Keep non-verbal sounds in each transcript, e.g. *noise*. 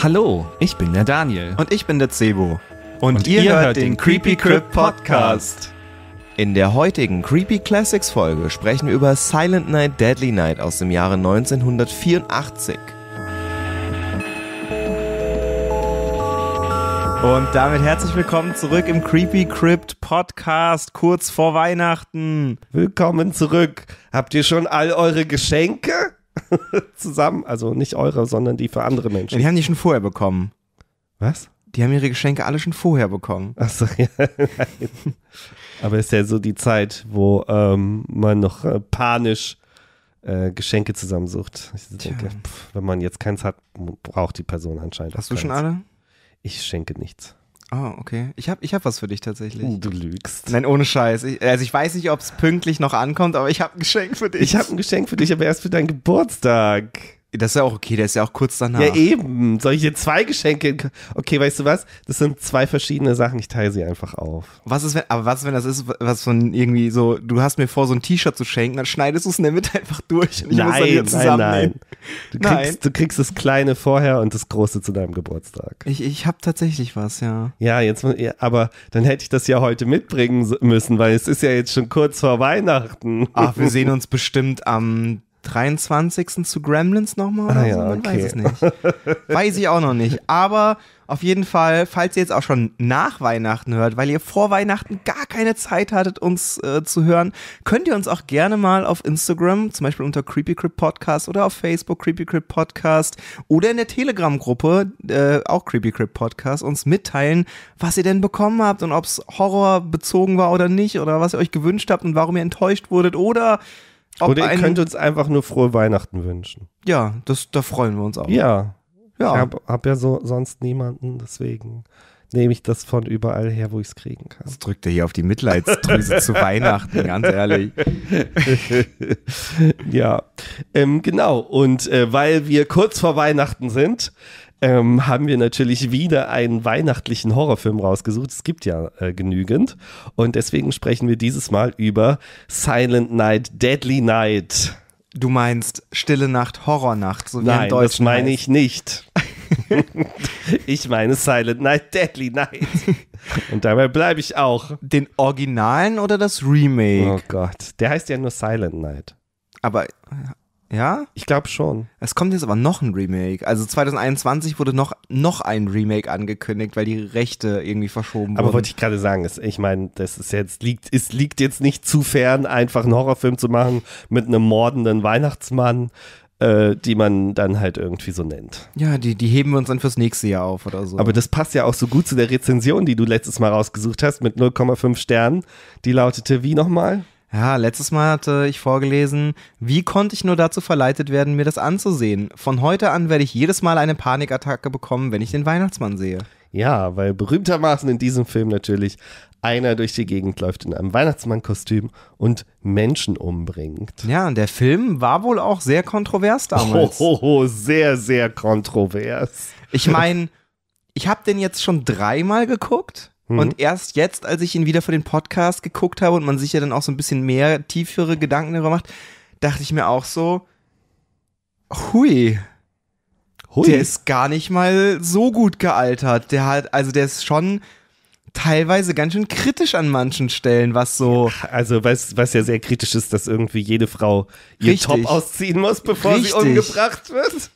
Hallo, ich bin der Daniel. Und ich bin der Cebo. Und, und ihr, ihr, hört, hört den Creepy Crip Podcast. In der heutigen Creepy Classics Folge sprechen wir über Silent Night Deadly Night aus dem Jahre 1984. Und damit herzlich willkommen zurück im Creepy Crypt Podcast, kurz vor Weihnachten. Willkommen zurück. Habt ihr schon all eure Geschenke? *laughs* zusammen. Also nicht eure, sondern die für andere Menschen. Die haben die schon vorher bekommen. Was? Die haben ihre Geschenke alle schon vorher bekommen. Achso, *laughs* ja. Nein. Aber ist ja so die Zeit, wo ähm, man noch äh, panisch äh, Geschenke zusammensucht. Ich denke, pff, wenn man jetzt keins hat, braucht die Person anscheinend. Hast du keins. schon alle? Ich schenke nichts. Ah, oh, okay. Ich habe ich hab was für dich tatsächlich. Oh, du lügst. Nein, ohne Scheiß. Ich, also ich weiß nicht, ob es pünktlich noch ankommt, aber ich habe ein Geschenk für dich. Ich habe ein Geschenk für dich, aber erst für deinen Geburtstag. Das ist ja auch okay, der ist ja auch kurz danach. Ja, eben. Soll ich dir zwei Geschenke? Okay, weißt du was? Das sind zwei verschiedene Sachen. Ich teile sie einfach auf. Was ist, wenn, aber was, wenn das ist, was von irgendwie so, du hast mir vor, so ein T-Shirt zu schenken, dann schneidest du es in der Mitte einfach durch und ich nein, muss dann hier zusammen. Nein, nein. Du, nein. Kriegst, du kriegst das kleine vorher und das große zu deinem Geburtstag. Ich, ich habe tatsächlich was, ja. Ja, jetzt, aber dann hätte ich das ja heute mitbringen müssen, weil es ist ja jetzt schon kurz vor Weihnachten. Ach, wir *laughs* sehen uns bestimmt am 23. zu Gremlins nochmal ah, ja, okay. Weiß es nicht. *laughs* weiß ich auch noch nicht. Aber auf jeden Fall, falls ihr jetzt auch schon nach Weihnachten hört, weil ihr vor Weihnachten gar keine Zeit hattet, uns äh, zu hören, könnt ihr uns auch gerne mal auf Instagram, zum Beispiel unter Creepy Crypt Podcast oder auf Facebook Creepy Crypt Podcast oder in der Telegram-Gruppe, äh, auch Creepy Crypt Podcast, uns mitteilen, was ihr denn bekommen habt und ob es horrorbezogen war oder nicht oder was ihr euch gewünscht habt und warum ihr enttäuscht wurdet oder ob Oder ihr könnt uns einfach nur frohe Weihnachten wünschen. Ja, das, da freuen wir uns auch. Ja. ja. Ich habe hab ja so, sonst niemanden, deswegen nehme ich das von überall her, wo ich es kriegen kann. Das drückt er hier auf die Mitleidsdrüse *laughs* zu Weihnachten, ganz ehrlich. *laughs* ja, ähm, genau. Und äh, weil wir kurz vor Weihnachten sind, ähm, haben wir natürlich wieder einen weihnachtlichen Horrorfilm rausgesucht. Es gibt ja äh, genügend. Und deswegen sprechen wir dieses Mal über Silent Night, Deadly Night. Du meinst Stille Nacht, Horrornacht, so wie Nein, im Deutschen. Das meine ich nicht. *laughs* ich meine Silent Night, Deadly Night. Und dabei bleibe ich auch. Den Originalen oder das Remake? Oh Gott, der heißt ja nur Silent Night. Aber ja? Ich glaube schon. Es kommt jetzt aber noch ein Remake. Also 2021 wurde noch, noch ein Remake angekündigt, weil die Rechte irgendwie verschoben aber wurden. Aber wollte ich gerade sagen, ist, ich meine, das ist jetzt, liegt, es liegt jetzt nicht zu fern, einfach einen Horrorfilm zu machen mit einem mordenden Weihnachtsmann, äh, die man dann halt irgendwie so nennt. Ja, die, die heben wir uns dann fürs nächste Jahr auf oder so. Aber das passt ja auch so gut zu der Rezension, die du letztes Mal rausgesucht hast mit 0,5 Sternen. Die lautete wie nochmal? Ja, letztes Mal hatte ich vorgelesen, wie konnte ich nur dazu verleitet werden, mir das anzusehen? Von heute an werde ich jedes Mal eine Panikattacke bekommen, wenn ich den Weihnachtsmann sehe. Ja, weil berühmtermaßen in diesem Film natürlich einer durch die Gegend läuft in einem Weihnachtsmannkostüm und Menschen umbringt. Ja, und der Film war wohl auch sehr kontrovers damals. Oh, oh, oh sehr, sehr kontrovers. Ich meine, ich habe den jetzt schon dreimal geguckt Mhm. Und erst jetzt, als ich ihn wieder für den Podcast geguckt habe und man sich ja dann auch so ein bisschen mehr tiefere Gedanken darüber macht, dachte ich mir auch so, hui, hui. der ist gar nicht mal so gut gealtert. Der hat, also der ist schon teilweise ganz schön kritisch an manchen Stellen, was so. Also, was, was ja sehr kritisch ist, dass irgendwie jede Frau ihr Richtig. Top ausziehen muss, bevor Richtig. sie umgebracht wird.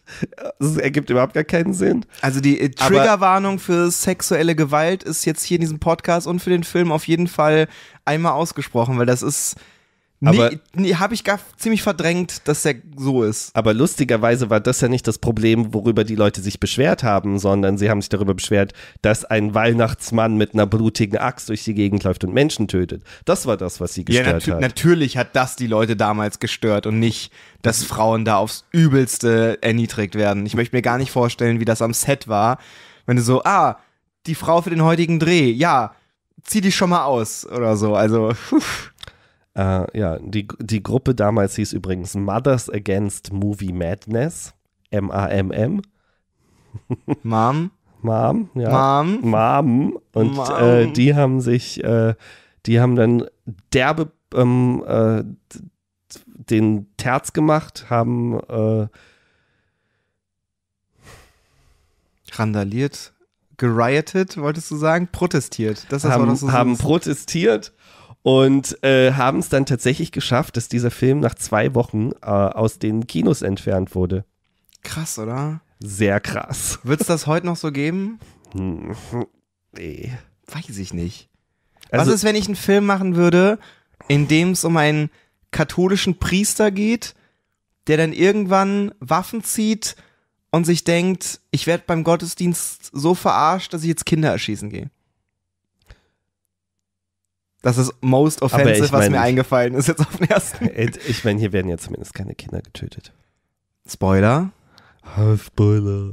Das ergibt überhaupt gar keinen Sinn. Also, die äh, Triggerwarnung für sexuelle Gewalt ist jetzt hier in diesem Podcast und für den Film auf jeden Fall einmal ausgesprochen, weil das ist aber nee, nee habe ich gar ziemlich verdrängt, dass der so ist. Aber lustigerweise war das ja nicht das Problem, worüber die Leute sich beschwert haben, sondern sie haben sich darüber beschwert, dass ein Weihnachtsmann mit einer blutigen Axt durch die Gegend läuft und Menschen tötet. Das war das, was sie gestört ja, natu hat. Natürlich hat das die Leute damals gestört und nicht, dass Frauen da aufs Übelste erniedrigt werden. Ich möchte mir gar nicht vorstellen, wie das am Set war, wenn du so, ah, die Frau für den heutigen Dreh, ja, zieh dich schon mal aus oder so. Also, *laughs* pff äh, ja, die, die Gruppe damals hieß übrigens Mothers Against Movie Madness. M-A-M-M. Mom. Mom, ja. Mom. Mom. Und äh, Mom. Äh, die haben sich, äh, die haben dann derbe ähm, äh, den Terz gemacht, haben äh, randaliert, geriotet, wolltest du sagen? Protestiert. Das ist haben, das, was haben protestiert und äh, haben es dann tatsächlich geschafft, dass dieser Film nach zwei Wochen äh, aus den Kinos entfernt wurde. Krass, oder? Sehr krass. *laughs* Wird es das heute noch so geben? Hm, nee. Weiß ich nicht. Also, Was ist, wenn ich einen Film machen würde, in dem es um einen katholischen Priester geht, der dann irgendwann Waffen zieht und sich denkt, ich werde beim Gottesdienst so verarscht, dass ich jetzt Kinder erschießen gehe? Das ist most offensive, ich mein, was mir eingefallen ist jetzt auf den ersten. *laughs* Ich meine, hier werden ja zumindest keine Kinder getötet. Spoiler. Spoiler.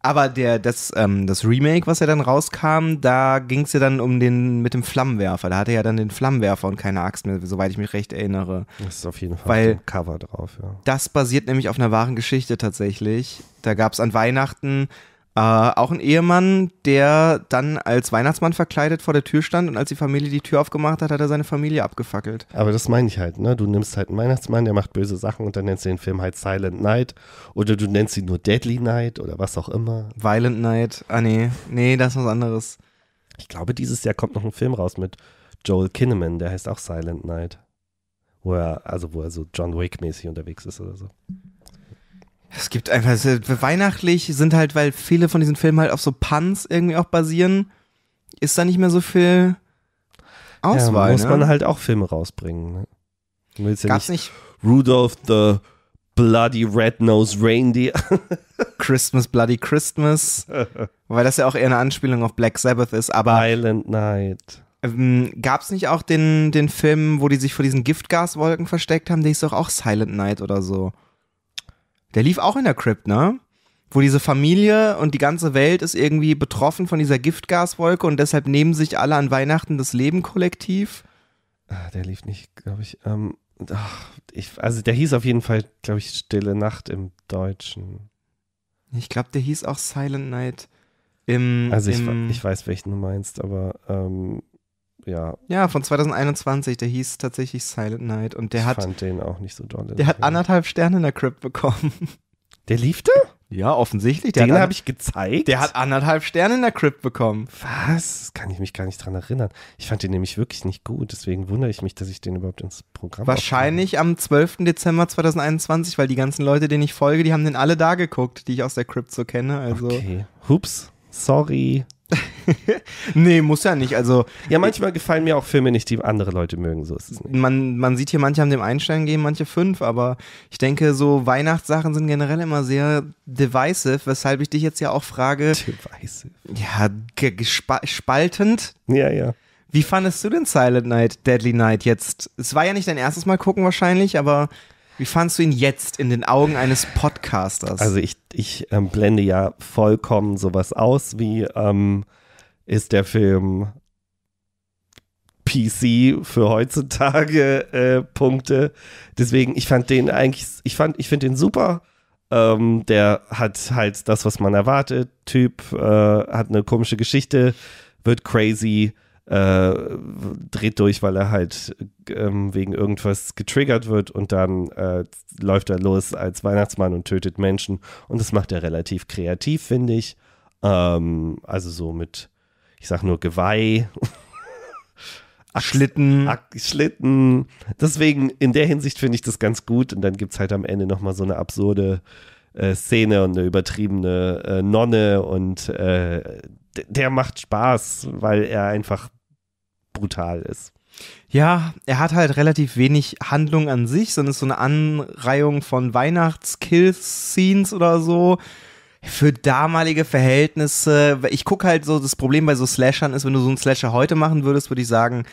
Aber der, das, ähm, das Remake, was ja dann rauskam, da ging es ja dann um den mit dem Flammenwerfer. Da hatte er ja dann den Flammenwerfer und keine Axt mehr, soweit ich mich recht erinnere. Das ist auf jeden Fall Weil ein Cover drauf, ja. Das basiert nämlich auf einer wahren Geschichte tatsächlich. Da gab es an Weihnachten äh, auch ein Ehemann, der dann als Weihnachtsmann verkleidet vor der Tür stand und als die Familie die Tür aufgemacht hat, hat er seine Familie abgefackelt. Aber das meine ich halt, ne? Du nimmst halt einen Weihnachtsmann, der macht böse Sachen und dann nennst du den Film halt Silent Night oder du nennst ihn nur Deadly Night oder was auch immer. Violent Night, ah nee, nee, das ist was anderes. Ich glaube, dieses Jahr kommt noch ein Film raus mit Joel Kinneman, der heißt auch Silent Night. Wo er, also wo er so John Wick-mäßig unterwegs ist oder so. Es gibt einfach, weihnachtlich sind halt, weil viele von diesen Filmen halt auf so Puns irgendwie auch basieren, ist da nicht mehr so viel Auswahl. Ja, muss ne? man halt auch Filme rausbringen. Ne? Du willst ja nicht, nicht Rudolph the Bloody red Nose Reindeer. *laughs* Christmas, Bloody Christmas. weil das ja auch eher eine Anspielung auf Black Sabbath ist, aber. Island Night. Ähm, Gab es nicht auch den, den Film, wo die sich vor diesen Giftgaswolken versteckt haben? Der ist doch auch Silent Night oder so. Der lief auch in der Crypt, ne? Wo diese Familie und die ganze Welt ist irgendwie betroffen von dieser Giftgaswolke und deshalb nehmen sich alle an Weihnachten das Leben kollektiv. Ah, der lief nicht, glaube ich. Ähm, ach, ich. Also der hieß auf jeden Fall, glaube ich, Stille Nacht im Deutschen. Ich glaube, der hieß auch Silent Night. Im, also ich, ich weiß, welchen du meinst, aber ähm, ja. Ja, von 2021, der hieß tatsächlich Silent Night und der ich hat. fand den auch nicht so doll. Der hat anderthalb Sterne in der Crypt bekommen. *laughs* Der lief da? Ja, offensichtlich. Der den habe ich gezeigt. Der hat anderthalb Sterne in der Crypt bekommen. Was? Kann ich mich gar nicht dran erinnern. Ich fand den nämlich wirklich nicht gut. Deswegen wundere ich mich, dass ich den überhaupt ins Programm Wahrscheinlich aufnehme. am 12. Dezember 2021, weil die ganzen Leute, denen ich folge, die haben den alle da geguckt, die ich aus der Crypt so kenne. Also. Okay. Hups. Sorry. *laughs* nee, muss ja nicht. Also ja, manchmal gefallen mir auch Filme nicht, die andere Leute mögen. So ist es nicht. Man, man sieht hier, manche haben dem Einstein gehen, manche fünf, aber ich denke, so Weihnachtssachen sind generell immer sehr divisive, weshalb ich dich jetzt ja auch frage. Divisive. Ja, spaltend. Ja, ja. Wie fandest du denn Silent Night, Deadly Night jetzt? Es war ja nicht dein erstes Mal gucken wahrscheinlich, aber wie fandst du ihn jetzt in den Augen eines Podcasters? Also ich, ich ähm, blende ja vollkommen sowas aus, wie ähm, ist der Film PC für heutzutage äh, Punkte. Deswegen, ich fand den eigentlich, ich fand, ich finde den super. Ähm, der hat halt das, was man erwartet. Typ äh, hat eine komische Geschichte, wird crazy äh, dreht durch, weil er halt ähm, wegen irgendwas getriggert wird und dann äh, läuft er los als Weihnachtsmann und tötet Menschen. Und das macht er relativ kreativ, finde ich. Ähm, also so mit, ich sag nur Geweih. Axt, Schlitten. Axt, Schlitten. Deswegen, in der Hinsicht finde ich das ganz gut. Und dann gibt es halt am Ende nochmal so eine absurde äh, Szene und eine übertriebene äh, Nonne. Und äh, der macht Spaß, weil er einfach brutal ist. Ja, er hat halt relativ wenig Handlung an sich, sondern ist so eine Anreihung von weihnachts kill scenes oder so. Für damalige Verhältnisse, ich gucke halt so, das Problem bei so Slashern ist, wenn du so einen Slasher heute machen würdest, würde ich sagen,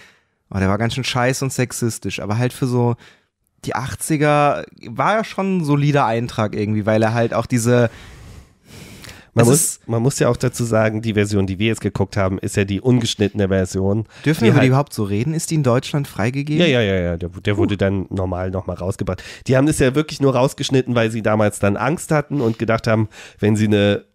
oh, der war ganz schön scheiße und sexistisch. Aber halt für so die 80er war er schon ein solider Eintrag irgendwie, weil er halt auch diese man muss, man muss ja auch dazu sagen, die Version, die wir jetzt geguckt haben, ist ja die ungeschnittene Version. Dürfen wir über halt, die überhaupt so reden? Ist die in Deutschland freigegeben? Ja, ja, ja, ja. Der, der uh. wurde dann normal nochmal rausgebracht. Die haben das ja wirklich nur rausgeschnitten, weil sie damals dann Angst hatten und gedacht haben, wenn sie eine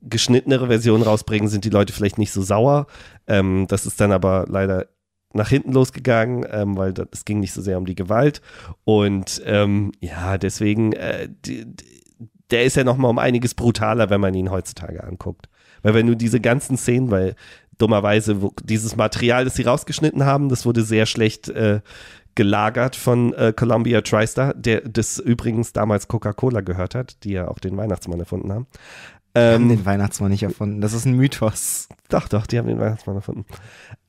geschnittenere Version rausbringen, sind die Leute vielleicht nicht so sauer. Ähm, das ist dann aber leider nach hinten losgegangen, ähm, weil es ging nicht so sehr um die Gewalt. Und ähm, ja, deswegen, äh, die, die, der ist ja nochmal um einiges brutaler, wenn man ihn heutzutage anguckt. Weil wenn du diese ganzen Szenen, weil dummerweise dieses Material, das sie rausgeschnitten haben, das wurde sehr schlecht äh, gelagert von äh, Columbia TriStar, der das übrigens damals Coca-Cola gehört hat, die ja auch den Weihnachtsmann erfunden haben. Die haben ähm, den Weihnachtsmann nicht erfunden, das ist ein Mythos. Doch, doch, die haben den Weihnachtsmann erfunden.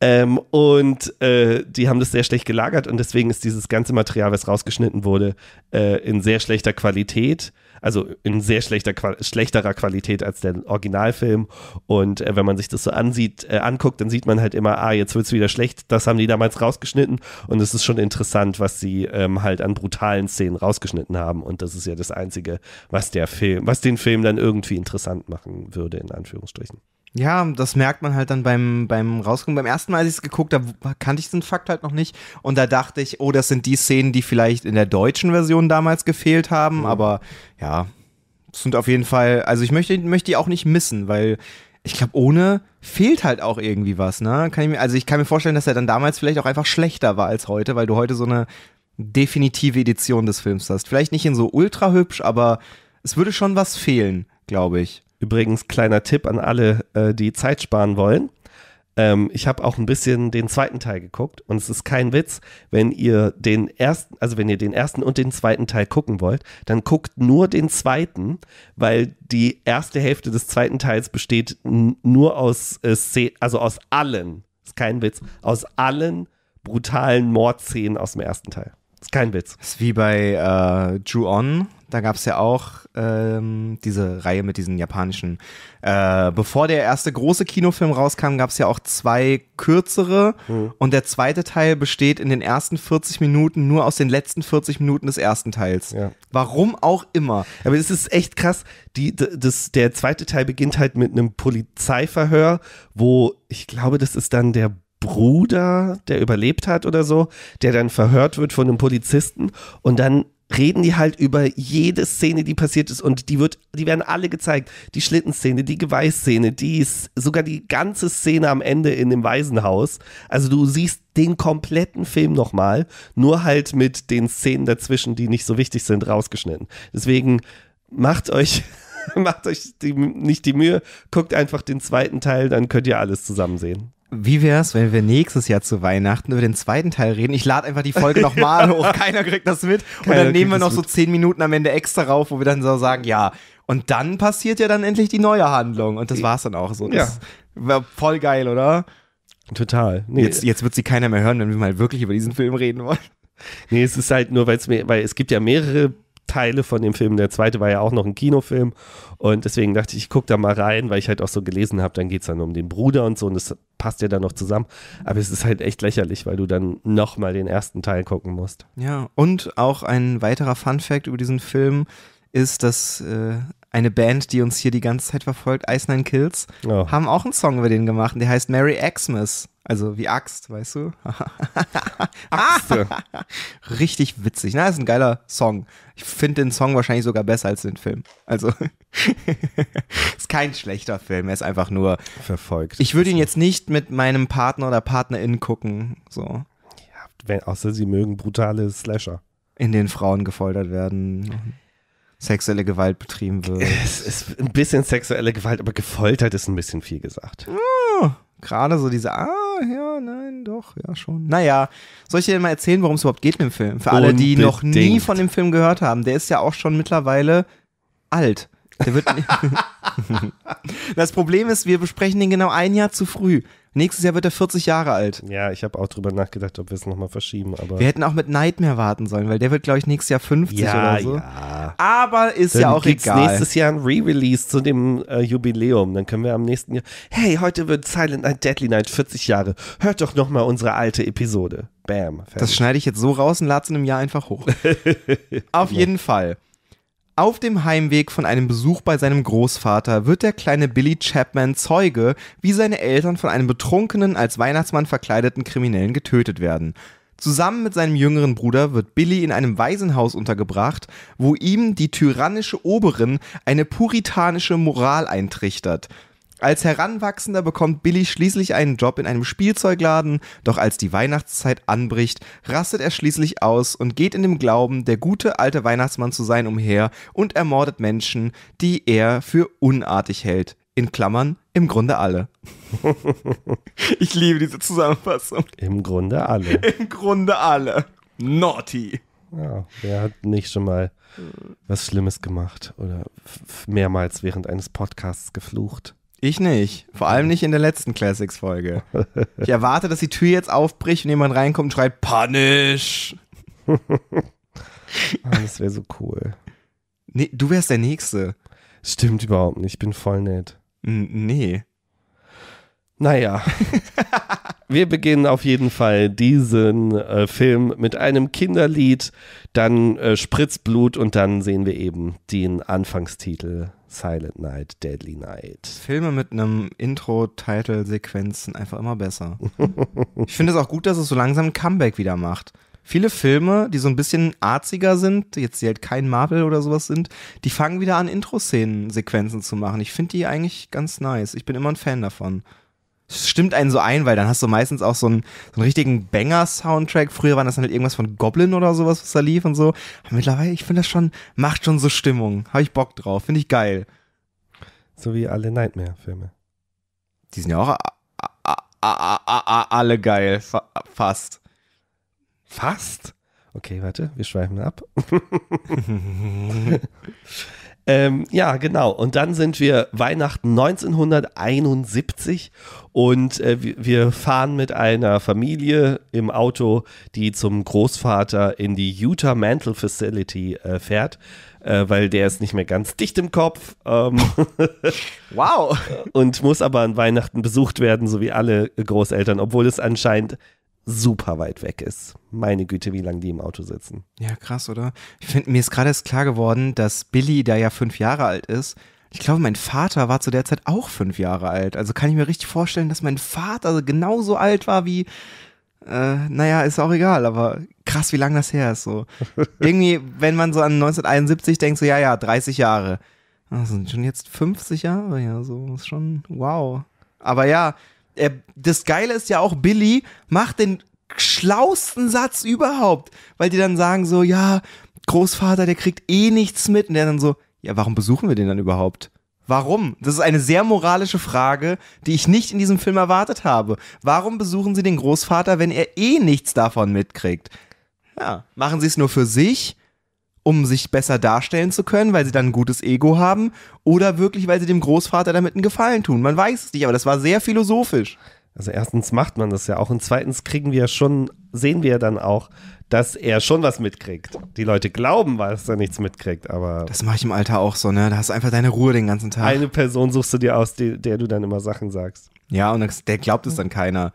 Ähm, und äh, die haben das sehr schlecht gelagert und deswegen ist dieses ganze Material, was rausgeschnitten wurde, äh, in sehr schlechter Qualität also in sehr schlechter, schlechterer Qualität als der Originalfilm. Und äh, wenn man sich das so ansieht, äh, anguckt, dann sieht man halt immer, ah, jetzt wird es wieder schlecht. Das haben die damals rausgeschnitten. Und es ist schon interessant, was sie ähm, halt an brutalen Szenen rausgeschnitten haben. Und das ist ja das Einzige, was der Film, was den Film dann irgendwie interessant machen würde, in Anführungsstrichen. Ja, das merkt man halt dann beim, beim Rausgucken. Beim ersten Mal, als ich es geguckt habe, kannte ich den Fakt halt noch nicht. Und da dachte ich, oh, das sind die Szenen, die vielleicht in der deutschen Version damals gefehlt haben. Mhm. Aber ja, sind auf jeden Fall, also ich möchte, möchte die auch nicht missen, weil ich glaube, ohne fehlt halt auch irgendwie was, ne? Kann ich mir, also ich kann mir vorstellen, dass er dann damals vielleicht auch einfach schlechter war als heute, weil du heute so eine definitive Edition des Films hast. Vielleicht nicht in so ultra hübsch, aber es würde schon was fehlen, glaube ich. Übrigens, kleiner Tipp an alle, äh, die Zeit sparen wollen. Ähm, ich habe auch ein bisschen den zweiten Teil geguckt und es ist kein Witz, wenn ihr den ersten, also wenn ihr den ersten und den zweiten Teil gucken wollt, dann guckt nur den zweiten, weil die erste Hälfte des zweiten Teils besteht nur aus, äh, also aus allen, ist kein Witz, aus allen brutalen Mordszenen aus dem ersten Teil. Ist kein Witz. Das ist wie bei äh, Drew On. Da gab es ja auch ähm, diese Reihe mit diesen japanischen. Äh, bevor der erste große Kinofilm rauskam, gab es ja auch zwei kürzere. Mhm. Und der zweite Teil besteht in den ersten 40 Minuten nur aus den letzten 40 Minuten des ersten Teils. Ja. Warum auch immer. Aber es ist echt krass. Die, das, der zweite Teil beginnt halt mit einem Polizeiverhör, wo ich glaube, das ist dann der Bruder, der überlebt hat oder so, der dann verhört wird von einem Polizisten und dann reden die halt über jede Szene, die passiert ist und die wird, die werden alle gezeigt. Die Schlittenszene, die Geweihszene, die ist sogar die ganze Szene am Ende in dem Waisenhaus. Also du siehst den kompletten Film nochmal, nur halt mit den Szenen dazwischen, die nicht so wichtig sind, rausgeschnitten. Deswegen macht euch *laughs* macht euch die, nicht die Mühe, guckt einfach den zweiten Teil, dann könnt ihr alles zusammen sehen. Wie wäre es, wenn wir nächstes Jahr zu Weihnachten über den zweiten Teil reden? Ich lade einfach die Folge nochmal hoch, *laughs* keiner kriegt das mit. Keiner und dann nehmen wir noch so zehn Minuten am Ende extra rauf, wo wir dann so sagen, ja. Und dann passiert ja dann endlich die neue Handlung. Und das äh, war es dann auch so. Das ja. wäre voll geil, oder? Total. Nee. Jetzt, jetzt wird sie keiner mehr hören, wenn wir mal wirklich über diesen Film reden wollen. Nee, es ist halt nur, weil's mir, weil es gibt ja mehrere Teile von dem Film. Der zweite war ja auch noch ein Kinofilm. Und deswegen dachte ich, ich gucke da mal rein, weil ich halt auch so gelesen habe, dann geht es dann um den Bruder und so. Und das passt ja dann noch zusammen. Aber es ist halt echt lächerlich, weil du dann nochmal den ersten Teil gucken musst. Ja, und auch ein weiterer Fun-Fact über diesen Film ist, dass äh, eine Band, die uns hier die ganze Zeit verfolgt, Ice Nine Kills, oh. haben auch einen Song über den gemacht. Der heißt Merry Xmas. Also wie Axt, weißt du? *laughs* Axt. *laughs* Richtig witzig. Na, ist ein geiler Song. Ich finde den Song wahrscheinlich sogar besser als den Film. Also *laughs* ist kein schlechter Film. Er ist einfach nur verfolgt. Ich würde ihn jetzt nicht mit meinem Partner oder Partnerin gucken. So. Ja, wenn, außer sie mögen brutale Slasher. In den Frauen gefoltert werden sexuelle Gewalt betrieben wird. Es ist ein bisschen sexuelle Gewalt, aber gefoltert ist ein bisschen viel gesagt. Oh, Gerade so diese, ah, ja, nein, doch, ja, schon. Naja, soll ich dir mal erzählen, worum es überhaupt geht mit dem Film? Für alle, die noch nie von dem Film gehört haben. Der ist ja auch schon mittlerweile alt. Der wird *laughs* das Problem ist, wir besprechen den genau ein Jahr zu früh. Nächstes Jahr wird er 40 Jahre alt. Ja, ich habe auch drüber nachgedacht, ob wir es nochmal verschieben. Aber wir hätten auch mit Nightmare warten sollen, weil der wird, glaube ich, nächstes Jahr 50 ja, oder so. Ja. Aber ist dann ja auch gibt's egal. nächstes Jahr ein Re-Release zu dem äh, Jubiläum. Dann können wir am nächsten Jahr. Hey, heute wird Silent Night Deadly Night 40 Jahre. Hört doch nochmal unsere alte Episode. Bam. Fertig. Das schneide ich jetzt so raus und lade es in einem Jahr einfach hoch. *laughs* Auf jeden Fall. Auf dem Heimweg von einem Besuch bei seinem Großvater wird der kleine Billy Chapman Zeuge, wie seine Eltern von einem betrunkenen, als Weihnachtsmann verkleideten Kriminellen getötet werden. Zusammen mit seinem jüngeren Bruder wird Billy in einem Waisenhaus untergebracht, wo ihm die tyrannische Oberin eine puritanische Moral eintrichtert. Als Heranwachsender bekommt Billy schließlich einen Job in einem Spielzeugladen, doch als die Weihnachtszeit anbricht, rastet er schließlich aus und geht in dem Glauben, der gute alte Weihnachtsmann zu sein, umher und ermordet Menschen, die er für unartig hält. In Klammern, im Grunde alle. *laughs* ich liebe diese Zusammenfassung. Im Grunde alle. *laughs* Im Grunde alle. Naughty. Ja, wer hat nicht schon mal was Schlimmes gemacht oder mehrmals während eines Podcasts geflucht? Ich nicht. Vor allem nicht in der letzten Classics-Folge. Ich erwarte, dass die Tür jetzt aufbricht und jemand reinkommt und schreit: Punish! Ah, das wäre so cool. Nee, du wärst der Nächste. Stimmt überhaupt nicht. Ich bin voll nett. N nee. Naja. *laughs* Wir beginnen auf jeden Fall diesen äh, Film mit einem Kinderlied, dann äh, Spritzblut und dann sehen wir eben den Anfangstitel Silent Night, Deadly Night. Filme mit einem Intro, Title, Sequenz sind einfach immer besser. *laughs* ich finde es auch gut, dass es so langsam ein Comeback wieder macht. Viele Filme, die so ein bisschen arziger sind, jetzt die halt kein Marvel oder sowas sind, die fangen wieder an, Intro-Szenen-Sequenzen zu machen. Ich finde die eigentlich ganz nice. Ich bin immer ein Fan davon stimmt einen so ein, weil dann hast du meistens auch so einen, so einen richtigen Banger-Soundtrack. Früher war das dann halt irgendwas von Goblin oder sowas, was da lief und so. Aber mittlerweile, ich finde das schon, macht schon so Stimmung. Habe ich Bock drauf, finde ich geil. So wie alle Nightmare-Filme. Die sind ja auch alle geil, fast. Fast? Okay, warte, wir schweifen ab. *laughs* *laughs* Ähm, ja, genau. Und dann sind wir Weihnachten 1971 und äh, wir fahren mit einer Familie im Auto, die zum Großvater in die Utah Mental Facility äh, fährt, äh, weil der ist nicht mehr ganz dicht im Kopf. Ähm *laughs* wow. und muss aber an Weihnachten besucht werden, so wie alle Großeltern, obwohl es anscheinend super weit weg ist. Meine Güte, wie lange die im Auto sitzen. Ja, krass, oder? Ich finde, mir ist gerade erst klar geworden, dass Billy, der ja fünf Jahre alt ist, ich glaube, mein Vater war zu der Zeit auch fünf Jahre alt. Also kann ich mir richtig vorstellen, dass mein Vater genauso alt war wie. Äh, naja, ist auch egal, aber krass, wie lange das her ist. So. *laughs* Irgendwie, wenn man so an 1971 denkt, so, ja, ja, 30 Jahre. Das ah, sind schon jetzt 50 Jahre, ja, so, ist schon wow. Aber ja, er, äh, das Geile ist ja auch, Billy macht den schlausten Satz überhaupt, weil die dann sagen so, ja, Großvater, der kriegt eh nichts mit. Und der dann so, ja, warum besuchen wir den dann überhaupt? Warum? Das ist eine sehr moralische Frage, die ich nicht in diesem Film erwartet habe. Warum besuchen sie den Großvater, wenn er eh nichts davon mitkriegt? Ja, machen sie es nur für sich? um sich besser darstellen zu können, weil sie dann ein gutes Ego haben, oder wirklich, weil sie dem Großvater damit einen Gefallen tun. Man weiß es nicht, aber das war sehr philosophisch. Also erstens macht man das ja auch und zweitens kriegen wir schon, sehen wir dann auch, dass er schon was mitkriegt. Die Leute glauben, dass er nichts mitkriegt, aber. Das mache ich im Alter auch so, ne? Da hast du einfach deine Ruhe den ganzen Tag. Eine Person suchst du dir aus, die, der du dann immer Sachen sagst. Ja, und das, der glaubt es dann keiner.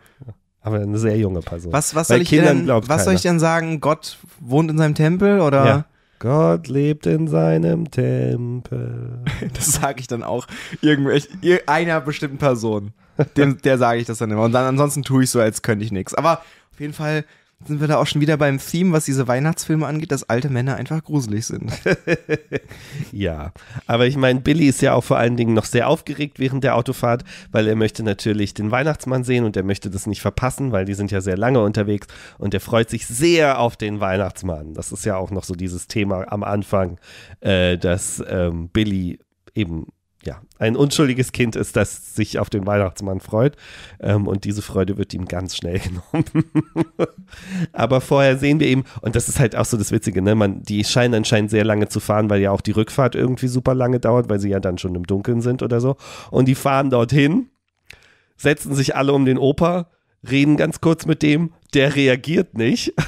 Aber eine sehr junge Person. Was, was, soll, ich denn, was soll, ich denn, sagen? Gott wohnt in seinem Tempel oder? Ja. Gott lebt in seinem Tempel. *laughs* Das sage ich dann auch irgendwelch, einer bestimmten Person. Dem, der sage ich das dann immer. Und dann ansonsten tue ich so, als könnte ich nichts. Aber auf jeden Fall sind wir da auch schon wieder beim Theme, was diese Weihnachtsfilme angeht, dass alte Männer einfach gruselig sind. *laughs* ja, aber ich meine, Billy ist ja auch vor allen Dingen noch sehr aufgeregt während der Autofahrt, weil er möchte natürlich den Weihnachtsmann sehen und er möchte das nicht verpassen, weil die sind ja sehr lange unterwegs und er freut sich sehr auf den Weihnachtsmann. Das ist ja auch noch so dieses Thema am Anfang, äh, dass ähm, Billy eben ja, ein unschuldiges Kind ist, das sich auf den Weihnachtsmann freut. Ähm, und diese Freude wird ihm ganz schnell *laughs* genommen. Aber vorher sehen wir eben, und das ist halt auch so das Witzige, ne? Man, die scheinen anscheinend sehr lange zu fahren, weil ja auch die Rückfahrt irgendwie super lange dauert, weil sie ja dann schon im Dunkeln sind oder so. Und die fahren dorthin, setzen sich alle um den Opa, reden ganz kurz mit dem, der reagiert nicht. *laughs*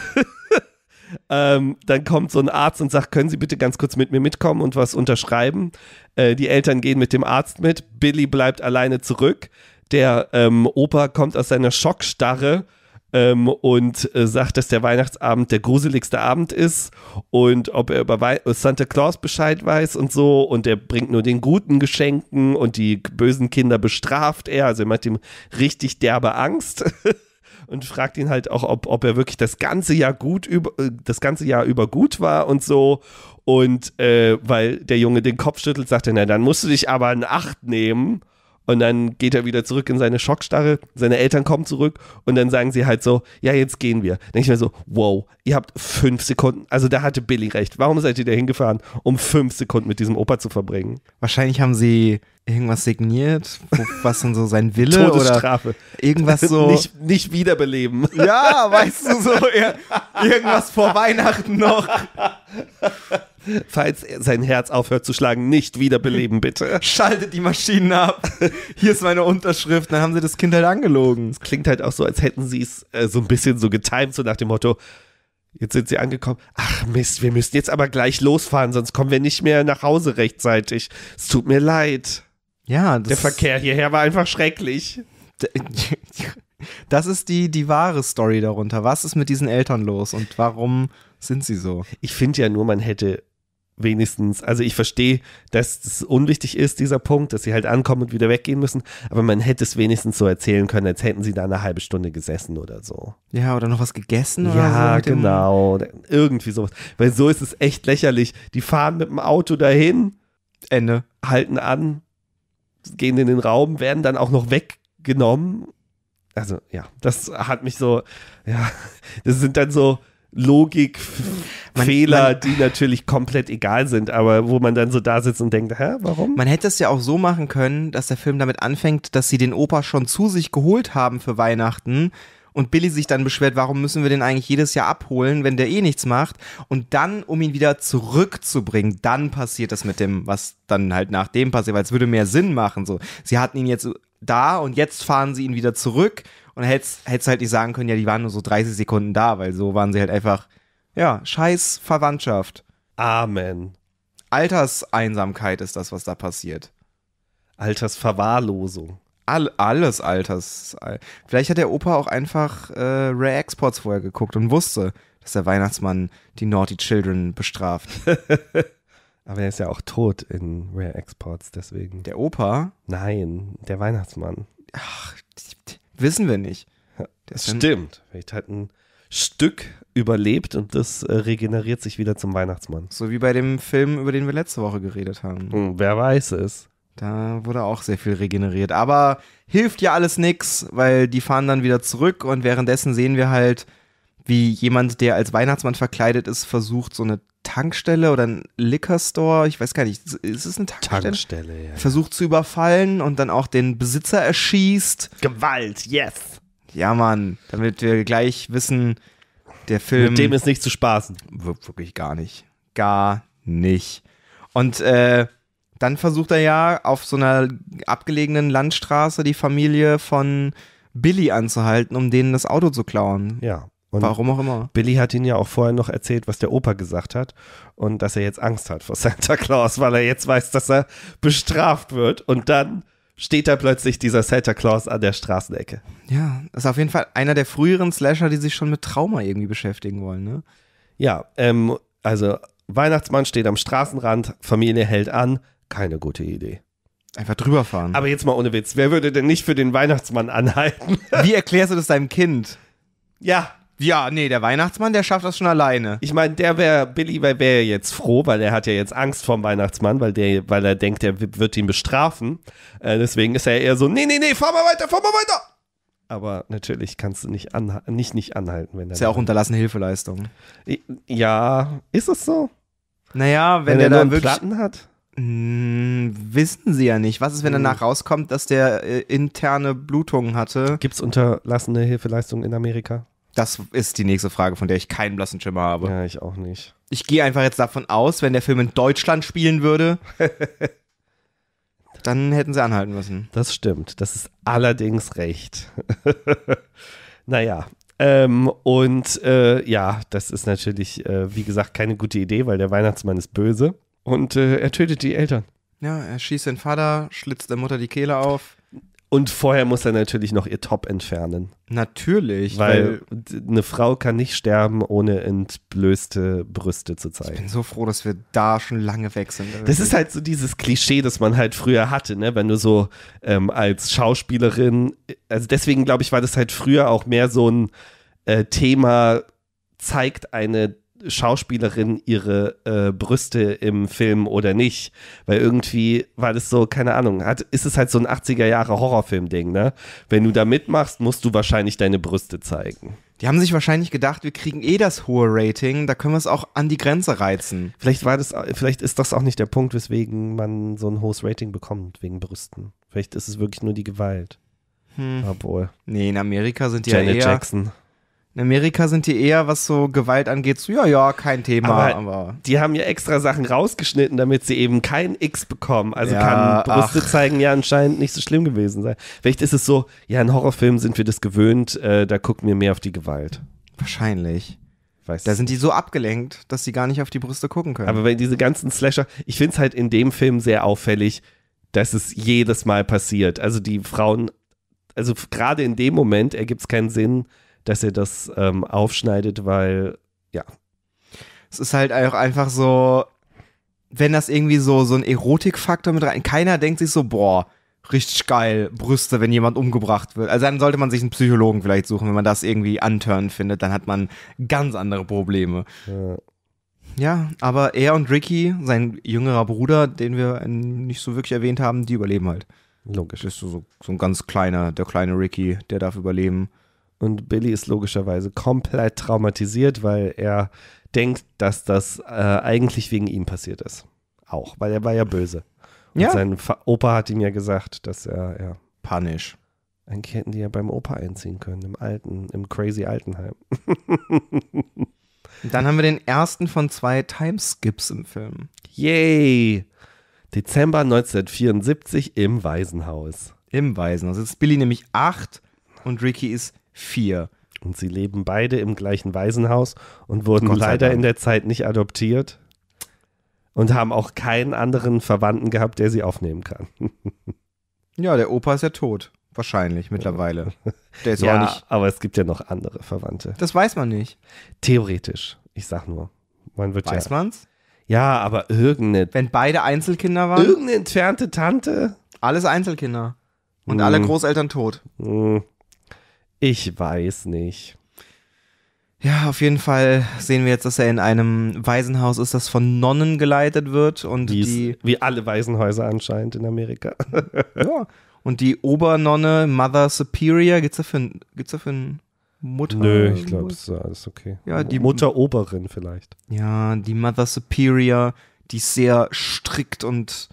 Ähm, dann kommt so ein Arzt und sagt, können Sie bitte ganz kurz mit mir mitkommen und was unterschreiben. Äh, die Eltern gehen mit dem Arzt mit. Billy bleibt alleine zurück. Der ähm, Opa kommt aus seiner Schockstarre ähm, und äh, sagt, dass der Weihnachtsabend der gruseligste Abend ist und ob er über We Santa Claus Bescheid weiß und so und er bringt nur den guten Geschenken und die bösen Kinder bestraft er, also er macht ihm richtig derbe Angst *laughs* und fragt ihn halt auch, ob, ob er wirklich das ganze Jahr gut über, äh, das ganze Jahr über gut war und so. Und äh, weil der Junge den Kopf schüttelt, sagt er, na, dann musst du dich aber in Acht nehmen. Und dann geht er wieder zurück in seine Schockstarre. Seine Eltern kommen zurück und dann sagen sie halt so: Ja, jetzt gehen wir. Denke ich mir so: Wow, ihr habt fünf Sekunden. Also da hatte Billy recht. Warum seid ihr da hingefahren, um fünf Sekunden mit diesem Opa zu verbringen? Wahrscheinlich haben sie irgendwas signiert, wo, was denn so sein *laughs* Wille Todesstrafe. oder irgendwas *laughs* so nicht, nicht wiederbeleben. *laughs* Ja, weißt du so irgendwas vor Weihnachten noch. Falls sein Herz aufhört zu schlagen, nicht wiederbeleben bitte. Schaltet die Maschinen ab. Hier ist meine Unterschrift. Dann haben sie das Kind halt angelogen. Es klingt halt auch so, als hätten sie es äh, so ein bisschen so getimt, so nach dem Motto, Jetzt sind sie angekommen. Ach Mist, wir müssen jetzt aber gleich losfahren, sonst kommen wir nicht mehr nach Hause rechtzeitig. Es tut mir leid. Ja, der Verkehr hierher war einfach schrecklich. *laughs* Das ist die, die wahre Story darunter. Was ist mit diesen Eltern los und warum sind sie so? Ich finde ja nur, man hätte wenigstens, also ich verstehe, dass es unwichtig ist, dieser Punkt, dass sie halt ankommen und wieder weggehen müssen, aber man hätte es wenigstens so erzählen können, als hätten sie da eine halbe Stunde gesessen oder so. Ja, oder noch was gegessen ja, oder so. Ja, genau. Irgendwie sowas. Weil so ist es echt lächerlich. Die fahren mit dem Auto dahin. Ende. Halten an, gehen in den Raum, werden dann auch noch weggenommen. Also ja, das hat mich so, ja, *laughs* das sind dann so Logikfehler, die natürlich komplett egal sind, aber wo man dann so da sitzt und denkt, hä, warum? Man hätte es ja auch so machen können, dass der Film damit anfängt, dass sie den Opa schon zu sich geholt haben für Weihnachten und Billy sich dann beschwert, warum müssen wir den eigentlich jedes Jahr abholen, wenn der eh nichts macht und dann, um ihn wieder zurückzubringen, dann passiert das mit dem, was dann halt nach dem passiert, weil es würde mehr Sinn machen, so. Sie hatten ihn jetzt da und jetzt fahren sie ihn wieder zurück und hättest halt nicht sagen können, ja, die waren nur so 30 Sekunden da, weil so waren sie halt einfach, ja, scheiß Verwandtschaft. Amen. Alterseinsamkeit ist das, was da passiert. Altersverwahrlosung. All, alles Alters. Vielleicht hat der Opa auch einfach äh, Rare Exports vorher geguckt und wusste, dass der Weihnachtsmann die Naughty Children bestraft. *laughs* Aber er ist ja auch tot in Rare Exports, deswegen. Der Opa? Nein, der Weihnachtsmann. Ach, wissen wir nicht. Das Stimmt. Vielleicht hat ein Stück überlebt und das äh, regeneriert sich wieder zum Weihnachtsmann. So wie bei dem Film, über den wir letzte Woche geredet haben. Hm, wer weiß es. Da wurde auch sehr viel regeneriert. Aber hilft ja alles nichts, weil die fahren dann wieder zurück und währenddessen sehen wir halt, wie jemand, der als Weihnachtsmann verkleidet ist, versucht, so eine Tankstelle oder ein Liquor Store, ich weiß gar nicht, ist es eine Tankstelle? Tankstelle, ja. Versucht zu überfallen und dann auch den Besitzer erschießt. Gewalt, yes! Ja, Mann, damit wir gleich wissen, der Film. Mit dem ist nicht zu spaßen. Wirklich gar nicht. Gar nicht. Und äh, dann versucht er ja auf so einer abgelegenen Landstraße die Familie von Billy anzuhalten, um denen das Auto zu klauen. Ja. Und Warum auch immer. Billy hat ihn ja auch vorher noch erzählt, was der Opa gesagt hat und dass er jetzt Angst hat vor Santa Claus, weil er jetzt weiß, dass er bestraft wird und dann steht da plötzlich dieser Santa Claus an der Straßenecke. Ja, das ist auf jeden Fall einer der früheren Slasher, die sich schon mit Trauma irgendwie beschäftigen wollen, ne? Ja, ähm, also Weihnachtsmann steht am Straßenrand, Familie hält an, keine gute Idee. Einfach drüber fahren. Aber jetzt mal ohne Witz, wer würde denn nicht für den Weihnachtsmann anhalten? *laughs* Wie erklärst du das deinem Kind? Ja. Ja, nee, der Weihnachtsmann, der schafft das schon alleine. Ich meine, der wäre, Billy wäre jetzt froh, weil er hat ja jetzt Angst vorm Weihnachtsmann, weil, der, weil er denkt, er wird ihn bestrafen. Äh, deswegen ist er eher so, nee, nee, nee, fahr mal weiter, fahr mal weiter. Aber natürlich kannst du nicht, an, nicht, nicht anhalten, wenn er. Ist ja auch unterlassene Hilfeleistung. Ja, ist es so? Naja, wenn, wenn er, er dann wirklich. Platten hat? Hm, wissen sie ja nicht. Was ist, wenn hm. danach rauskommt, dass der äh, interne Blutungen hatte? Gibt es unterlassene Hilfeleistungen in Amerika? Das ist die nächste Frage, von der ich keinen blassen Schimmer habe. Ja, ich auch nicht. Ich gehe einfach jetzt davon aus, wenn der Film in Deutschland spielen würde, *laughs* dann hätten sie anhalten müssen. Das stimmt. Das ist allerdings recht. *laughs* naja, ähm, und äh, ja, das ist natürlich, äh, wie gesagt, keine gute Idee, weil der Weihnachtsmann ist böse und äh, er tötet die Eltern. Ja, er schießt den Vater, schlitzt der Mutter die Kehle auf. Und vorher muss er natürlich noch ihr Top entfernen. Natürlich. Weil, weil, eine Frau kann nicht sterben, ohne entblößte Brüste zu zeigen. Ich bin so froh, dass wir da schon lange weg sind. Das ist halt so dieses Klischee, das man halt früher hatte, ne? wenn du so ähm, als Schauspielerin, also deswegen glaube ich, war das halt früher auch mehr so ein äh, Thema, zeigt eine Schauspielerin ihre äh, Brüste im Film oder nicht. Weil irgendwie, war das so, keine Ahnung, hat, ist es halt so ein 80er Jahre Horrorfilm-Ding, ne? Wenn du da mitmachst, musst du wahrscheinlich deine Brüste zeigen. Die haben sich wahrscheinlich gedacht, wir kriegen eh das hohe Rating, da können wir es auch an die Grenze reizen. Vielleicht war das, vielleicht ist das auch nicht der Punkt, weswegen man so ein hohes Rating bekommt, wegen Brüsten. Vielleicht ist es wirklich nur die Gewalt. Hm. Obwohl. Nee, in Amerika sind die Janet ja eher Jackson. In Amerika sind die eher, was so Gewalt angeht, so, ja, ja, kein Thema. Aber, aber die haben ja extra Sachen rausgeschnitten, damit sie eben kein X bekommen. Also ja, kann Brüste ach. zeigen ja anscheinend nicht so schlimm gewesen sein. Vielleicht ist es so, ja, in Horrorfilmen sind wir das gewöhnt, äh, da gucken wir mehr auf die Gewalt. Wahrscheinlich. Weiß da sind die so abgelenkt, dass sie gar nicht auf die Brüste gucken können. Aber wenn diese ganzen Slasher, ich finde es halt in dem Film sehr auffällig, dass es jedes Mal passiert. Also die Frauen, also gerade in dem Moment ergibt es keinen Sinn, dass er das ähm, aufschneidet, weil ja. Es ist halt auch einfach so, wenn das irgendwie so, so ein Erotikfaktor mit rein, keiner denkt sich so, boah, richtig geil, Brüste, wenn jemand umgebracht wird. Also dann sollte man sich einen Psychologen vielleicht suchen, wenn man das irgendwie antörn findet, dann hat man ganz andere Probleme. Ja. ja. aber er und Ricky, sein jüngerer Bruder, den wir nicht so wirklich erwähnt haben, die überleben halt. Logisch. Das ist so, so ein ganz kleiner, der kleine Ricky, der darf überleben. Und Billy ist logischerweise komplett traumatisiert, weil er denkt, dass das äh, eigentlich wegen ihm passiert ist. Auch, weil er war ja böse. Und ja. sein Opa hat ihm ja gesagt, dass er, ja. Panisch. Eigentlich hätten die ja beim Opa einziehen können, im alten, im crazy Altenheim. *laughs* Dann haben wir den ersten von zwei Timeskips im Film. Yay! Dezember 1974 im Waisenhaus. Im Waisenhaus. Jetzt ist Billy nämlich acht und Ricky ist vier. Und sie leben beide im gleichen Waisenhaus und wurden leider in der Zeit nicht adoptiert und haben auch keinen anderen Verwandten gehabt, der sie aufnehmen kann. *laughs* ja, der Opa ist ja tot. Wahrscheinlich mittlerweile. Der ist ja, auch nicht. Aber es gibt ja noch andere Verwandte. Das weiß man nicht. Theoretisch. Ich sag nur. Man wird weiß ja, man's? Ja, aber irgendeine. Wenn beide Einzelkinder waren? Irgendeine entfernte Tante. Alles Einzelkinder. Und hm. alle Großeltern tot. Hm. Ich weiß nicht. Ja, auf jeden Fall sehen wir jetzt, dass er in einem Waisenhaus ist, das von Nonnen geleitet wird und Wie's, die wie alle Waisenhäuser anscheinend in Amerika. *laughs* ja. Und die Obernonne Mother Superior, gibt's dafür gibt's dafür einen Mutter? Nö, ich glaube, es ist alles okay. Ja, die Mutter Oberin vielleicht. Ja, die Mother Superior, die ist sehr strikt und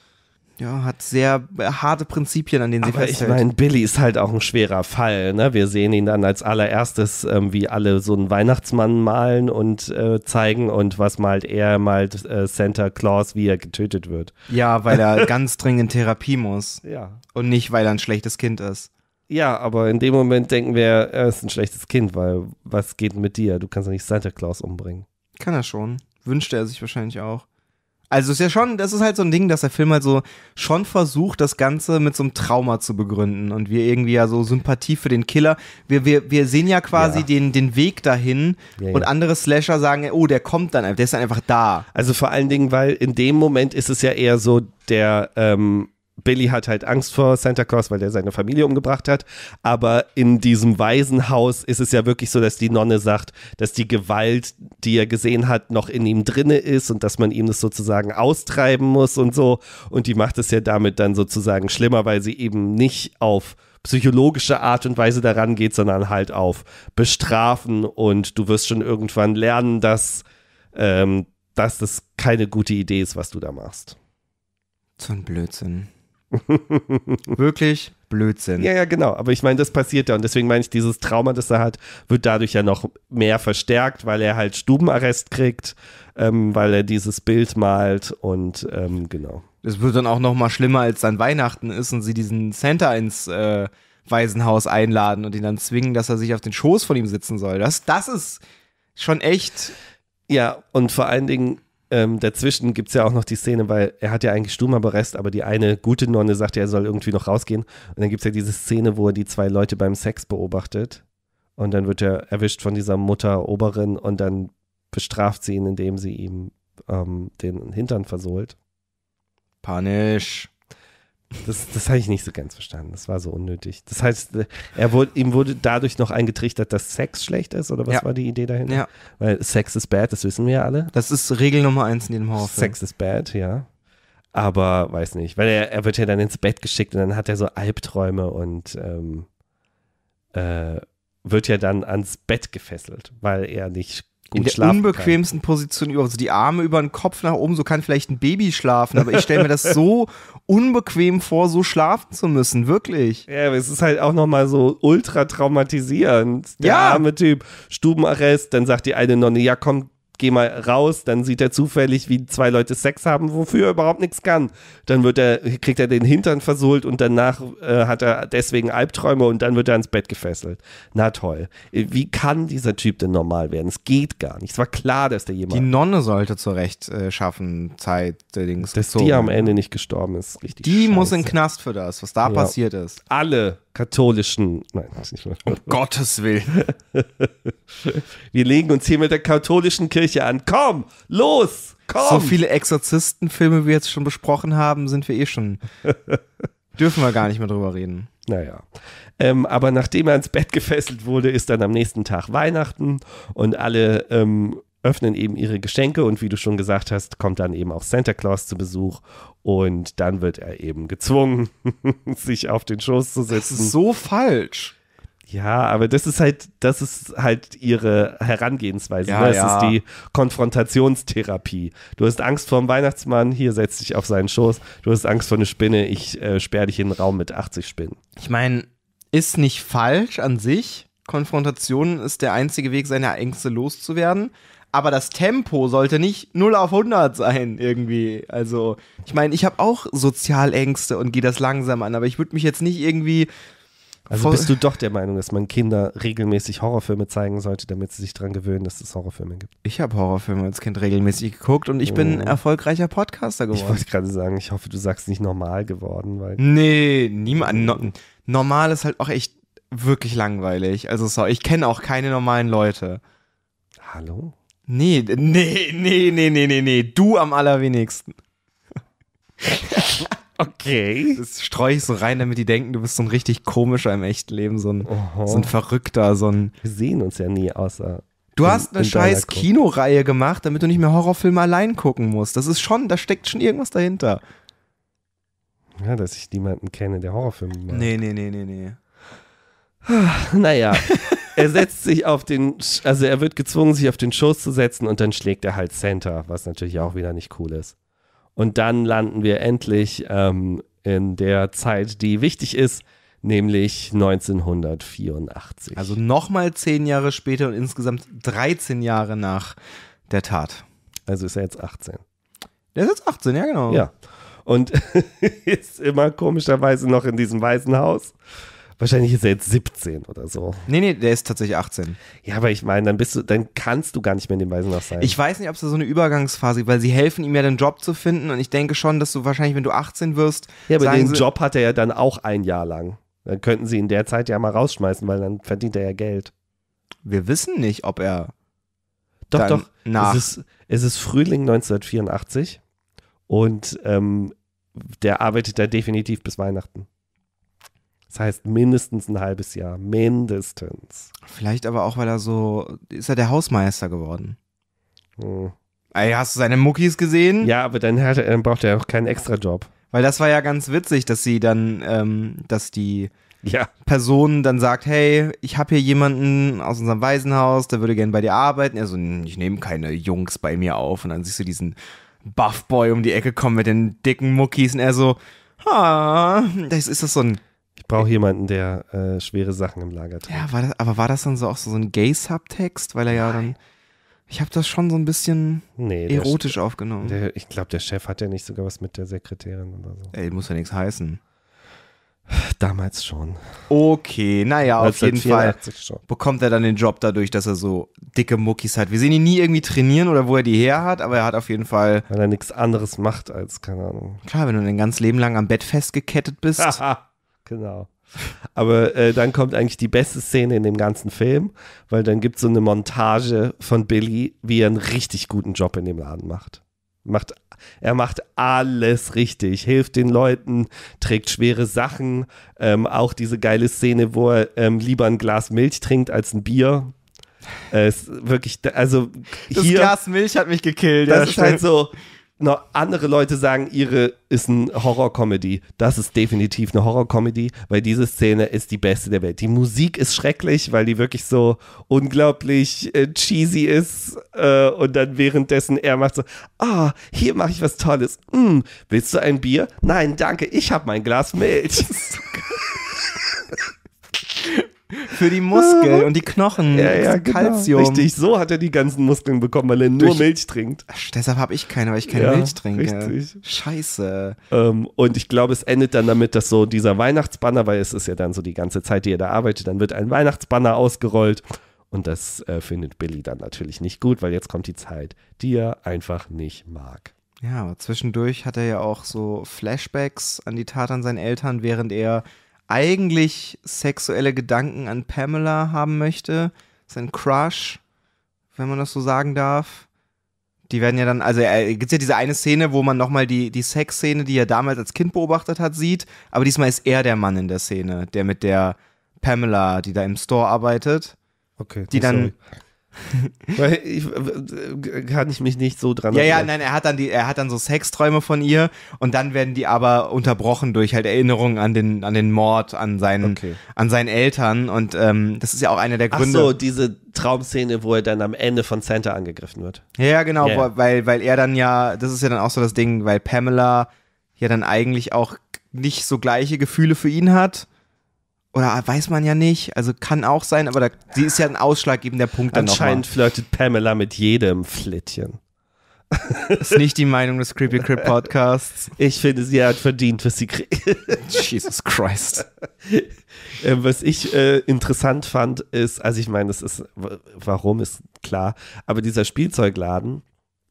ja, hat sehr äh, harte Prinzipien, an denen sie festhält. Ich meine, Billy ist halt auch ein schwerer Fall. Ne? Wir sehen ihn dann als allererstes, ähm, wie alle so einen Weihnachtsmann malen und äh, zeigen und was malt er, malt äh, Santa Claus, wie er getötet wird. Ja, weil er *laughs* ganz dringend Therapie muss. Ja. Und nicht, weil er ein schlechtes Kind ist. Ja, aber in dem Moment denken wir, er ist ein schlechtes Kind, weil was geht mit dir? Du kannst doch nicht Santa Claus umbringen. Kann er schon. Wünschte er sich wahrscheinlich auch. Also ist ja schon, das ist halt so ein Ding, dass der Film halt so schon versucht, das Ganze mit so einem Trauma zu begründen und wir irgendwie ja so Sympathie für den Killer. Wir, wir, wir sehen ja quasi ja. Den, den Weg dahin ja, ja. und andere Slasher sagen, oh, der kommt dann, einfach, der ist dann einfach da. Also vor allen Dingen, weil in dem Moment ist es ja eher so der ähm, Billy hat halt Angst vor Santa Claus, weil der seine Familie umgebracht hat. Aber in diesem Waisenhaus ist es ja wirklich so, dass die Nonne sagt, dass die Gewalt, die er gesehen hat, noch in ihm drinne ist und dass man ihm das sozusagen austreiben muss und so. Und die macht es ja damit dann sozusagen schlimmer, weil sie eben nicht auf psychologische Art und Weise daran geht, sondern halt auf bestrafen und du wirst schon irgendwann lernen, dass, ähm, dass das keine gute Idee ist, was du da machst. So ein Blödsinn. *laughs* Wirklich Blödsinn. Ja, ja, genau. Aber ich meine, das passiert ja. Und deswegen meine ich, dieses Trauma, das er hat, wird dadurch ja noch mehr verstärkt, weil er halt Stubenarrest kriegt, ähm, weil er dieses Bild malt und ähm, genau. Es wird dann auch noch mal schlimmer, als dann Weihnachten ist und sie diesen Santa ins äh, Waisenhaus einladen und ihn dann zwingen, dass er sich auf den Schoß von ihm sitzen soll. Das, das ist schon echt. Ja, und vor allen Dingen ähm, dazwischen gibt es ja auch noch die Szene, weil er hat ja eigentlich Sturmaberrest, aber die eine gute Nonne sagt ja, er soll irgendwie noch rausgehen. Und dann gibt es ja diese Szene, wo er die zwei Leute beim Sex beobachtet. Und dann wird er erwischt von dieser Mutter Oberin und dann bestraft sie ihn, indem sie ihm ähm, den Hintern versohlt. Panisch. Das, das habe ich nicht so ganz verstanden. Das war so unnötig. Das heißt, äh, er wurde, ihm wurde dadurch noch eingetrichtert, dass Sex schlecht ist, oder was ja. war die Idee dahinter? Ja. Weil Sex ist bad, das wissen wir ja alle. Das ist Regel Nummer eins in jedem Horrorfilm. Sex ist bad, ja. Aber weiß nicht, weil er, er wird ja dann ins Bett geschickt und dann hat er so Albträume und ähm, äh, wird ja dann ans Bett gefesselt, weil er nicht gut in der schlafen unbequemsten kann. Position überhaupt. So die Arme über den Kopf nach oben, so kann vielleicht ein Baby schlafen, aber ich stelle mir das *laughs* so unbequem vor, so schlafen zu müssen, wirklich. Ja, aber es ist halt auch nochmal so ultra traumatisierend. Der ja. arme Typ, Stubenarrest, dann sagt die eine Nonne, ja komm, geh mal raus, dann sieht er zufällig, wie zwei Leute Sex haben, wofür er überhaupt nichts kann. Dann wird er, kriegt er den Hintern versohlt und danach äh, hat er deswegen Albträume und dann wird er ins Bett gefesselt. Na toll. Wie kann dieser Typ denn normal werden? Es geht gar nicht. Es war klar, dass der jemand. Die Nonne sollte zurecht äh, schaffen, Zeit, der Dings. Dass gezogen. die am Ende nicht gestorben ist. Richtig die scheiße. muss in den Knast für das, was da ja. passiert ist. Alle katholischen, nein, nicht mehr. Um Gottes Willen. *laughs* Wir legen uns hier mit der katholischen Kirche an. Komm, los, komm. So viele Exorzistenfilme, wie wir jetzt schon besprochen haben, sind wir eh schon. *laughs* dürfen wir gar nicht mehr drüber reden. Naja. Ähm, aber nachdem er ins Bett gefesselt wurde, ist dann am nächsten Tag Weihnachten und alle ähm, öffnen eben ihre Geschenke und wie du schon gesagt hast, kommt dann eben auch Santa Claus zu Besuch und dann wird er eben gezwungen, *laughs* sich auf den Schoß zu setzen. Das ist so falsch. Ja, aber das ist halt, das ist halt ihre Herangehensweise. Ja, ne? Das ja. ist die Konfrontationstherapie. Du hast Angst vor dem Weihnachtsmann, hier setz dich auf seinen Schoß. Du hast Angst vor einer Spinne, ich äh, sperre dich in den Raum mit 80 Spinnen. Ich meine, ist nicht falsch an sich. Konfrontation ist der einzige Weg, seine Ängste loszuwerden aber das Tempo sollte nicht 0 auf 100 sein irgendwie. Also, ich meine, ich habe auch Sozialängste und gehe das langsam an, aber ich würde mich jetzt nicht irgendwie also bist du doch der Meinung, dass man Kinder regelmäßig Horrorfilme zeigen sollte, damit sie sich daran gewöhnen, dass es Horrorfilme gibt? Ich habe Horrorfilme als Kind regelmäßig geguckt und ich oh. bin erfolgreicher Podcaster geworden. Ich wollte gerade sagen, ich hoffe, du sagst nicht normal geworden, weil. Nee, niemand. No, normal ist halt auch echt wirklich langweilig. Also sorry, ich kenne auch keine normalen Leute. Hallo? Nee, nee, nee, nee, nee, nee, nee. Du am allerwenigsten. *laughs* okay. Das streue ich so rein, damit die denken, du bist so ein richtig komischer im echten Leben, so ein, so ein Verrückter, so ein. Wir sehen uns ja nie außer. Du in, hast eine scheiß Kinoreihe gemacht, damit du nicht mehr Horrorfilme allein gucken musst. Das ist schon, da steckt schon irgendwas dahinter. Ja, dass ich niemanden kenne, der Horrorfilme macht. Nee, nee, nee, nee, nee. Ah, naja. *laughs* er setzt sich auf den, also er wird gezwungen, sich auf den Schoß zu setzen und dann schlägt er halt Center, was natürlich auch wieder nicht cool ist. Und dann landen wir endlich ähm, in der Zeit, die wichtig ist, nämlich 1984. Also nochmal zehn Jahre später und insgesamt 13 Jahre nach der Tat. Also ist er jetzt 18. Der ist jetzt 18, ja genau. Ja. Und *laughs* ist immer komischerweise noch in diesem weißen Haus Wahrscheinlich ist er jetzt 17 oder so. Nee, nee, der ist tatsächlich 18. Ja, aber ich meine, dann bist du, dann kannst du gar nicht mehr in dem Waisenhaus sein. Ich weiß nicht, ob es da so eine Übergangsphase gibt, weil sie helfen ihm ja den Job zu finden und ich denke schon, dass du wahrscheinlich, wenn du 18 wirst. Ja, aber den Job hat er ja dann auch ein Jahr lang. Dann könnten sie in der Zeit ja mal rausschmeißen, weil dann verdient er ja Geld. Wir wissen nicht, ob er. Doch, doch. Nach es, ist, es ist Frühling 1984 und ähm, der arbeitet da definitiv bis Weihnachten. Das heißt mindestens ein halbes Jahr, mindestens. Vielleicht aber auch, weil er so, ist er der Hausmeister geworden? Hm. Ey, hast du seine Muckis gesehen? Ja, aber dann, hat, dann braucht er auch keinen extra Job. Weil das war ja ganz witzig, dass sie dann, ähm, dass die ja. Person dann sagt, hey, ich habe hier jemanden aus unserem Waisenhaus, der würde gerne bei dir arbeiten. Er so, ich nehme keine Jungs bei mir auf. Und dann siehst du diesen Buffboy um die Ecke kommen mit den dicken Muckis und er so, ah, das ist das so ein ich brauche jemanden, der äh, schwere Sachen im Lager trägt. Ja, war das, aber war das dann so auch so ein Gay-Subtext? Weil er ja dann. Ich habe das schon so ein bisschen nee, erotisch der, aufgenommen. Der, ich glaube, der Chef hat ja nicht sogar was mit der Sekretärin oder so. Ey, muss ja nichts heißen. Damals schon. Okay, naja, auf jeden Fall schon. bekommt er dann den Job dadurch, dass er so dicke Muckis hat. Wir sehen ihn nie irgendwie trainieren oder wo er die her hat, aber er hat auf jeden Fall. Weil er nichts anderes macht als, keine Ahnung. Klar, wenn du dein ganzes Leben lang am Bett festgekettet bist. *laughs* genau. Aber äh, dann kommt eigentlich die beste Szene in dem ganzen Film, weil dann gibt es so eine Montage von Billy, wie er einen richtig guten Job in dem Laden macht. macht er macht alles richtig, hilft den Leuten, trägt schwere Sachen. Ähm, auch diese geile Szene, wo er ähm, lieber ein Glas Milch trinkt als ein Bier. Äh, ist wirklich, also das Glas Milch hat mich gekillt. Das ja, ist halt stimmt. halt so, noch andere Leute sagen, ihre ist ein Horror-Comedy. Das ist definitiv eine Horror-Comedy, weil diese Szene ist die beste der Welt. Die Musik ist schrecklich, weil die wirklich so unglaublich äh, cheesy ist äh, und dann währenddessen er macht so, ah, oh, hier mache ich was Tolles. Mm, willst du ein Bier? Nein, danke, ich habe mein Glas Milch. *laughs* Für die Muskeln *laughs* und die Knochen. Ja, ja, genau. Kalzium. Genau. Richtig, so hat er die ganzen Muskeln bekommen, weil er nur Durch, Milch trinkt. deshalb habe ich keine, weil ich keine ja, Milch trinke. Richtig. Scheiße. Ähm, und ich glaube, es endet dann damit, dass so dieser Weihnachtsbanner, weil es ist ja dann so die ganze Zeit, die er da arbeitet, dann wird ein Weihnachtsbanner ausgerollt. Und das äh, findet Billy dann natürlich nicht gut, weil jetzt kommt die Zeit, die er einfach nicht mag. Ja, aber zwischendurch hat er ja auch so Flashbacks an die Tat an seinen Eltern, während er eigentlich sexuelle Gedanken an Pamela haben möchte. Sein Crush, wenn man das so sagen darf. Die werden ja dann, also äh, gibt es ja diese eine Szene, wo man nochmal die, die Sexszene, die er damals als Kind beobachtet hat, sieht. Aber diesmal ist er der Mann in der Szene, der mit der Pamela, die da im Store arbeitet. Okay, die dann sorry. *laughs* Weil ich äh, kann ich mich nicht so dran Ja, erinnern. ja, nein, er hat dann die, er hat dann so Sexträume von ihr und dann werden die aber unterbrochen durch halt Erinnerungen an den, an den Mord, an seinen, okay. an seinen Eltern und ähm, das ist ja auch einer der Gründe. Ach so, diese Traumszene, wo er dann am Ende von Santa angegriffen wird. Ja, genau, yeah. wo, weil, weil er dann ja, das ist ja dann auch so das Ding, weil Pamela ja dann eigentlich auch nicht so gleiche Gefühle für ihn hat oder ah, weiß man ja nicht. Also kann auch sein, aber da, sie ist ja ein ausschlaggebender Punkt. Dann Anscheinend flirtet Pamela mit jedem Flittchen. ist nicht die Meinung des Creepy Crip Podcasts. Ich finde, sie hat verdient, was sie kriegt. Jesus Christ. *laughs* Ähm, was ich äh, interessant fand, ist, also ich meine, das ist, warum ist klar, aber dieser Spielzeugladen,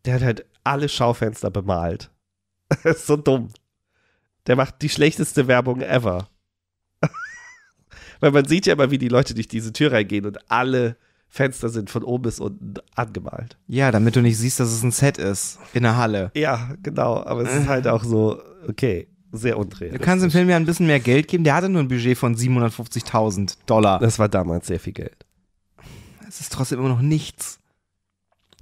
der hat halt alle Schaufenster bemalt. *laughs* so dumm. Der macht die schlechteste Werbung ever. Weil man sieht ja immer, wie die Leute durch diese Tür reingehen und alle Fenster sind von oben bis unten angemalt. Ja, damit du nicht siehst, dass es ein Set ist in der Halle. Ja, genau. Aber es ist halt auch so, okay, sehr unrealistisch. Du kannst dem Film ja ein bisschen mehr Geld geben. Der hatte nur ein Budget von 750.000 Dollar. Das war damals sehr viel Geld. Es ist trotzdem immer noch nichts.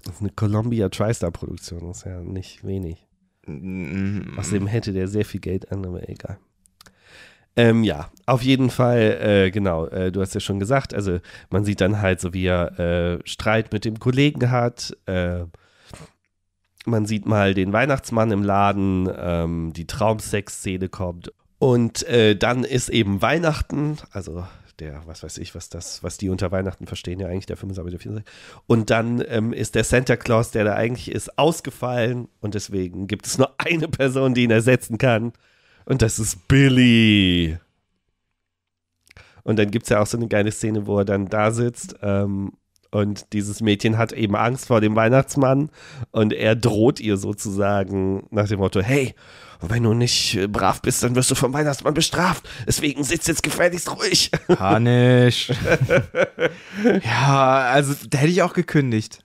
Das ist eine Columbia TriStar-Produktion, das ist ja nicht wenig. Mm Außerdem hätte der sehr viel Geld an, aber egal. Ähm, ja, auf jeden Fall, äh, genau, äh, du hast ja schon gesagt, also man sieht dann halt so, wie er äh, Streit mit dem Kollegen hat. Äh, man sieht mal den Weihnachtsmann im Laden, ähm, die Traumsex-Szene kommt. Und äh, dann ist eben Weihnachten, also der, was weiß ich, was das, was die unter Weihnachten verstehen, ja eigentlich der 25. Der 24. Und dann ähm, ist der Santa Claus, der da eigentlich ist, ausgefallen und deswegen gibt es nur eine Person, die ihn ersetzen kann. Und das ist Billy. Und dann gibt es ja auch so eine geile Szene, wo er dann da sitzt ähm, und dieses Mädchen hat eben Angst vor dem Weihnachtsmann und er droht ihr sozusagen nach dem Motto, hey, wenn du nicht brav bist, dann wirst du vom Weihnachtsmann bestraft. Deswegen sitzt jetzt gefährlichst ruhig. Panisch. *laughs* ja, also da hätte ich auch gekündigt.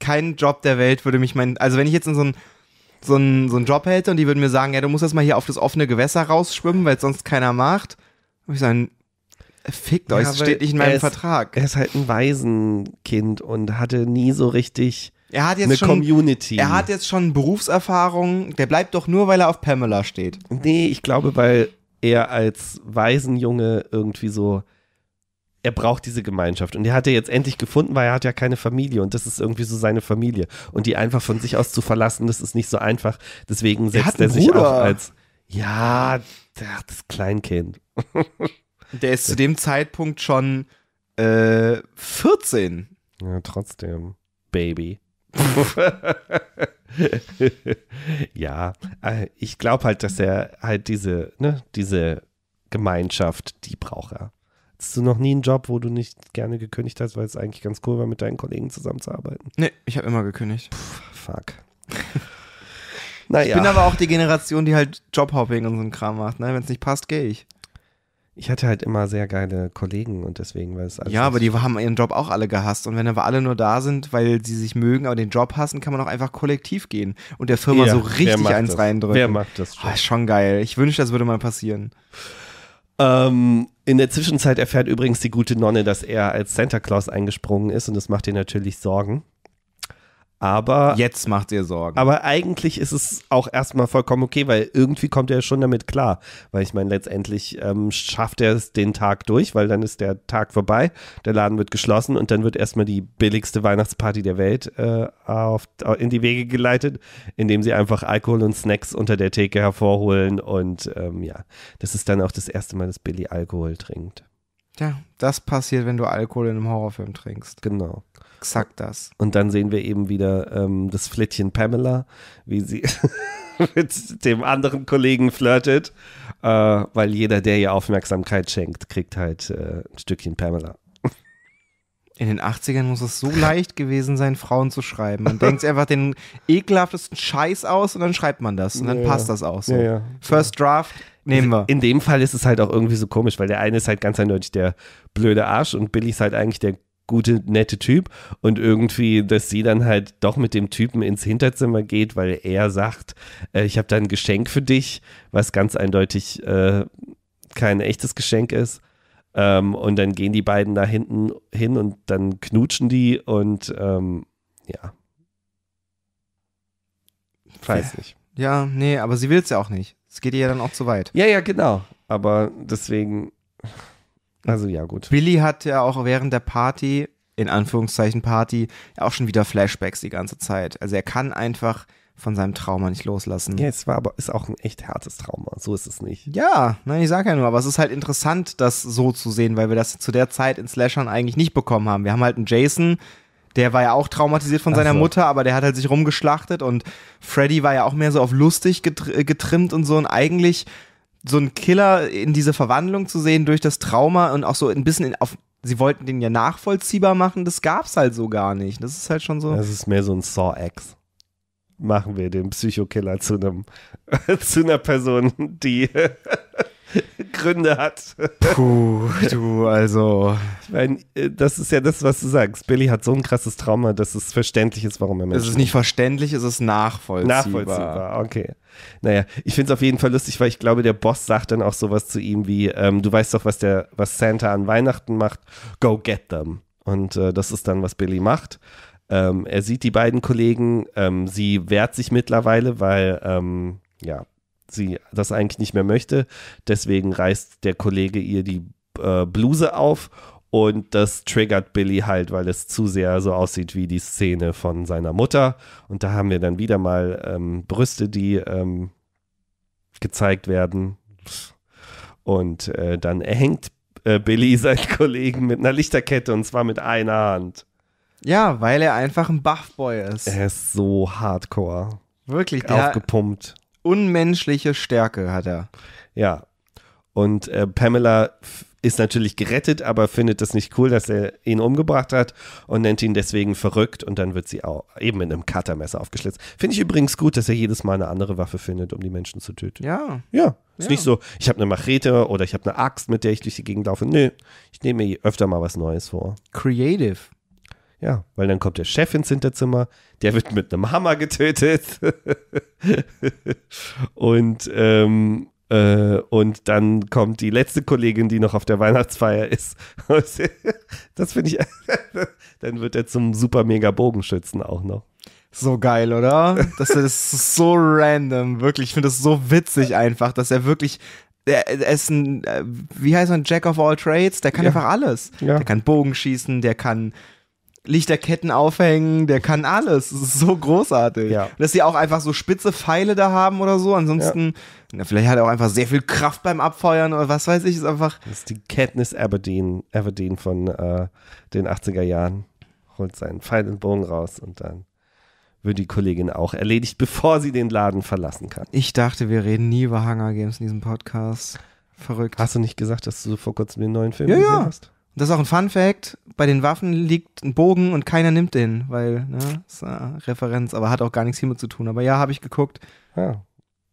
Kein Job der Welt würde mich meinen. Also wenn ich jetzt in so ein so einen, so einen Job hätte und die würden mir sagen, ja, du musst jetzt mal hier auf das offene Gewässer rausschwimmen, weil es sonst keiner macht, würde ich sagen, fickt euch, ja, das steht nicht in meinem ist, Vertrag. Er ist halt ein Waisenkind und hatte nie so richtig er hat jetzt eine schon, Community. Er hat jetzt schon Berufserfahrung, der bleibt doch nur, weil er auf Pamela steht. Nee, ich glaube, weil er als Waisenjunge irgendwie so er braucht diese Gemeinschaft. Und die hat er jetzt endlich gefunden, weil er hat ja keine Familie und das ist irgendwie so seine Familie. Und die einfach von sich aus zu verlassen, das ist nicht so einfach. Deswegen setzt er, er sich auch als. Ja, das Kleinkind. *laughs* Der ist zu dem Zeitpunkt schon äh, 14. Ja, trotzdem. Baby. *laughs* ja, äh, ich glaube halt, dass er halt diese, ne, diese Gemeinschaft, die braucht er. Hast du noch nie einen Job, wo du nicht gerne gekündigt hast, weil es eigentlich ganz cool war, mit deinen Kollegen zusammenzuarbeiten? Nee, ich habe immer gekündigt. Puh, fuck. *laughs* naja. Ich bin aber auch die Generation, die halt Jobhopping und so einen Kram macht. Ne? Wenn es nicht passt, gehe ich. Ich hatte halt immer sehr geile Kollegen und deswegen war es alles. Ja, aber die haben ihren Job auch alle gehasst. Und wenn aber alle nur da sind, weil sie sich mögen, aber den Job hassen, kann man auch einfach kollektiv gehen und der Firma ja, so richtig eins das? reindrücken. Wer macht das ah, schon? Oh, ist schon geil. Ich wünschte, das würde mal passieren. Ähm, in der Zwischenzeit erfährt übrigens die gute Nonne, dass er als Santa Claus eingesprungen ist und das macht ihr natürlich Sorgen. Aber jetzt macht ihr Sorgen. Aber eigentlich ist es auch erstmal vollkommen okay, weil irgendwie kommt er schon damit klar. Weil ich meine, letztendlich ähm, schafft er es den Tag durch, weil dann ist der Tag vorbei, der Laden wird geschlossen und dann wird erstmal die billigste Weihnachtsparty der Welt äh, auf, in die Wege geleitet, indem sie einfach Alkohol und Snacks unter der Theke hervorholen. Und ähm, ja, das ist dann auch das erste Mal, dass Billy Alkohol trinkt. Ja, das passiert, wenn du Alkohol in einem Horrorfilm trinkst. Genau. Exakt das. Und dann sehen wir eben wieder ähm, das Flittchen Pamela, wie sie *laughs* mit dem anderen Kollegen flirtet, äh, weil jeder, der ihr Aufmerksamkeit schenkt, kriegt halt äh, ein Stückchen Pamela. In den 80ern muss es so leicht gewesen sein, Frauen zu schreiben. Man denkt einfach den ekelhaftesten Scheiß aus und dann schreibt man das und dann ja, passt das auch so. Ja, ja. First Draft nehmen wir. In dem Fall ist es halt auch irgendwie so komisch, weil der eine ist halt ganz eindeutig der blöde Arsch und Billy ist halt eigentlich der gute, nette Typ. Und irgendwie, dass sie dann halt doch mit dem Typen ins Hinterzimmer geht, weil er sagt, äh, ich habe da ein Geschenk für dich, was ganz eindeutig äh, kein echtes Geschenk ist. Ähm, und dann gehen die beiden da hinten hin und dann knutschen die und ähm, ja. Ich weiß nicht. Ja, nee, aber sie will es ja auch nicht. Es geht ihr ja dann auch zu weit. Ja, ja, genau. Aber deswegen. Also ja, gut. Billy hat ja auch während der Party, in Anführungszeichen Party, auch schon wieder Flashbacks die ganze Zeit. Also er kann einfach von seinem Trauma nicht loslassen. Ja, es war aber ist auch ein echt hartes Trauma. So ist es nicht. Ja, nein, ich sage ja nur, aber es ist halt interessant, das so zu sehen, weil wir das zu der Zeit in Slashern eigentlich nicht bekommen haben. Wir haben halt einen Jason, der war ja auch traumatisiert von seiner so. Mutter, aber der hat halt sich rumgeschlachtet und Freddy war ja auch mehr so auf lustig äh, getrimmt und so und eigentlich so einen Killer in diese Verwandlung zu sehen durch das Trauma und auch so ein bisschen in, auf, sie wollten den ja nachvollziehbar machen, das gab's halt so gar nicht. Das ist halt schon so. Das ist mehr so ein saw ex Machen wir den Psychokiller zu einem *laughs* zu einer Person, die *laughs* Gründe hat. Puh, du, also. Ich meine, äh, das ist ja das, was du sagst. Billy hat so ein krasses Trauma, dass es verständlich ist, warum er Menschen. Es ist nicht verständlich, es ist nachvollziehbar. Nachvollziehbar, okay. Naja, ich finde es auf jeden Fall lustig, weil ich glaube, der Boss sagt dann auch sowas zu ihm wie: ähm, Du weißt doch, was, der, was Santa an Weihnachten macht. Go get them. Und äh, das ist dann, was Billy macht. Ähm, er sieht die beiden Kollegen, ähm, sie wehrt sich mittlerweile, weil, ähm, ja, sie das eigentlich nicht mehr möchte. Deswegen reißt der Kollege ihr die äh, Bluse auf und das triggert Billy halt, weil es zu sehr so aussieht wie die Szene von seiner Mutter. Und da haben wir dann wieder mal ähm, Brüste, die ähm, gezeigt werden. Und äh, dann erhängt äh, Billy *laughs* seinen Kollegen mit einer Lichterkette und zwar mit einer Hand. Ja, weil er einfach ein Buffboy ist. Er ist so hardcore. Wirklich, der, aufgepumpt. Unmenschliche Stärke hat er. Ja. Und äh, Pamela ist natürlich gerettet, aber findet das nicht cool, dass er ihn umgebracht hat und nennt ihn deswegen verrückt und dann wird sie auch eben mit einem Cuttermesser aufgeschlitzt. Finde ich übrigens gut, dass er jedes Mal eine andere Waffe findet, um die Menschen zu töten. Ja. Ja. Ist ja. nicht so, ich habe eine Machete oder ich habe eine Axt, mit der ich durch die Gegend laufe. Nö, ich nehme mir öfter mal was Neues vor. Creative. Ja, weil dann kommt der Chef ins Hinterzimmer, der wird mit einem Hammer getötet. *laughs* und, ähm, äh, und dann kommt die letzte Kollegin, die noch auf der Weihnachtsfeier ist. *laughs* das finde ich. *laughs* dann wird er zum super mega Bogenschützen auch noch. So geil, oder? Das ist so random, wirklich. Ich finde das so witzig einfach, dass er wirklich er ist ein, äh, wie heißt man, Jack of all trades, der kann ja. einfach alles. Ja. Der kann Bogen schießen, der kann Lichterketten aufhängen, der kann alles. Das ist so großartig. Ja. Dass sie auch einfach so spitze Pfeile da haben oder so. Ansonsten, ja. na, vielleicht hat er auch einfach sehr viel Kraft beim Abfeuern oder was weiß ich. Ist einfach. Das ist die Katniss Aberdeen, Aberdeen von äh, den 80er Jahren. Holt seinen Pfeil und Bogen raus und dann wird die Kollegin auch erledigt, bevor sie den Laden verlassen kann. Ich dachte, wir reden nie über Hunger Games in diesem Podcast. Verrückt. Hast du nicht gesagt, dass du vor kurzem den neuen Film ja, gesehen ja. hast? Und das ist auch ein Fun Fact: bei den Waffen liegt ein Bogen und keiner nimmt den, weil, ne, ist eine Referenz, aber hat auch gar nichts hiermit zu tun. Aber ja, habe ich geguckt. Ja.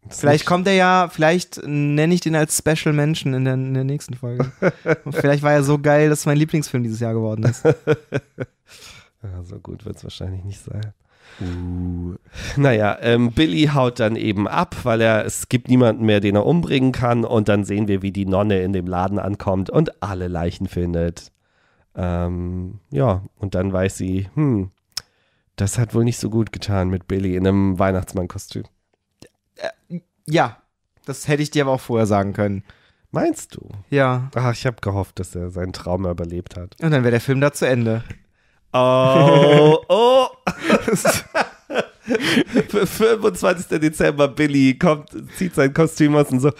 Vielleicht nicht. kommt er ja, vielleicht nenne ich den als Special Menschen in der, in der nächsten Folge. *laughs* vielleicht war er so geil, dass es mein Lieblingsfilm dieses Jahr geworden ist. *laughs* ja, so gut wird es wahrscheinlich nicht sein. Uh. Naja, ähm, Billy haut dann eben ab, weil er, es gibt niemanden mehr, den er umbringen kann. Und dann sehen wir, wie die Nonne in dem Laden ankommt und alle Leichen findet. Ähm, ja, und dann weiß sie, hm, das hat wohl nicht so gut getan mit Billy in einem Weihnachtsmannkostüm. Äh, ja, das hätte ich dir aber auch vorher sagen können. Meinst du? Ja. Ach, ich habe gehofft, dass er seinen Traum überlebt hat. Und dann wäre der Film da zu Ende. Oh, oh. 25. Dezember, Billy kommt, zieht sein Kostüm aus und so,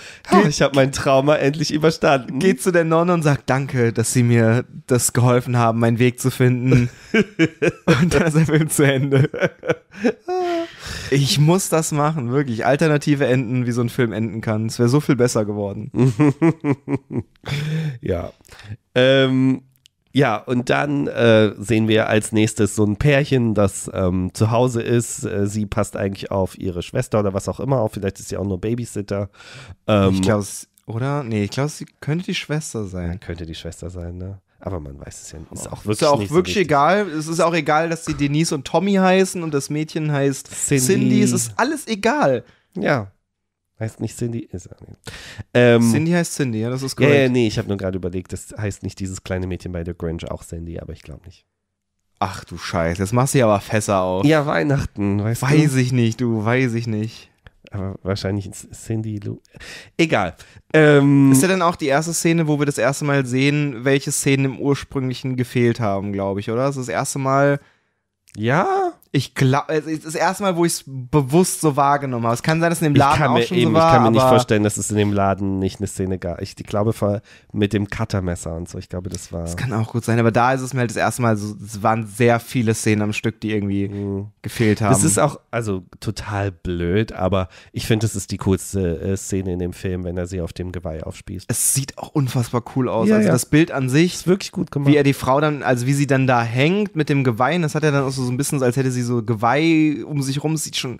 ich habe mein Trauma endlich überstanden. Geht zu der Nonne und sagt, danke, dass sie mir das geholfen haben, meinen Weg zu finden. *laughs* und dann ist der Film zu Ende. Ich muss das machen, wirklich. Alternative Enden, wie so ein Film enden kann. Es wäre so viel besser geworden. *laughs* ja. Ähm, ja, und dann äh, sehen wir als nächstes so ein Pärchen, das ähm, zu Hause ist. Äh, sie passt eigentlich auf ihre Schwester oder was auch immer auf. Vielleicht ist sie auch nur Babysitter. Ähm, ich glaube, oder? Nee, ich glaube, sie könnte die Schwester sein. Ja, könnte die Schwester sein, ne? Aber man weiß es ja nicht. Ist auch wirklich, ist ja auch wirklich so egal. Es ist auch egal, dass sie Denise und Tommy heißen und das Mädchen heißt Cindy. Cindy. Es ist alles egal. Ja. Heißt nicht Cindy? Äh, ist, nee. ähm, Cindy heißt Cindy, ja, das ist korrekt. Ja, äh, ja nee, ich habe nur gerade überlegt, das heißt nicht dieses kleine Mädchen bei The Grinch auch Cindy, aber ich glaube nicht. Ach du Scheiße, jetzt machst du ja aber Fässer auf. Ja, Weihnachten, weißt weiß du. Weiß ich nicht, du, weiß ich nicht. Aber wahrscheinlich Cindy Lu. Egal. Ähm, ist ja dann auch die erste Szene, wo wir das erste Mal sehen, welche Szenen im ursprünglichen gefehlt haben, glaube ich, oder? Das ist das erste Mal. Ja. Ich glaube, also es ist das erste Mal, wo ich es bewusst so wahrgenommen habe. Es kann sein, dass es in dem Laden auch schon eben, so war. Ich kann mir nicht vorstellen, dass es in dem Laden nicht eine Szene gab. Ich, ich glaube, mit dem Cuttermesser und so. Ich glaube, das war. Das kann auch gut sein, aber da ist es mir halt das erste Mal so, es waren sehr viele Szenen am Stück, die irgendwie mhm. gefehlt haben. Es ist auch, also total blöd, aber ich finde, es ist die coolste äh, Szene in dem Film, wenn er sie auf dem Geweih aufspießt. Es sieht auch unfassbar cool aus. Ja, also ja. das Bild an sich. Ist wirklich gut gemacht. Wie er die Frau dann, also wie sie dann da hängt mit dem Geweih, das hat er dann auch so ein bisschen, als hätte sie diese Geweih um sich rum sieht schon,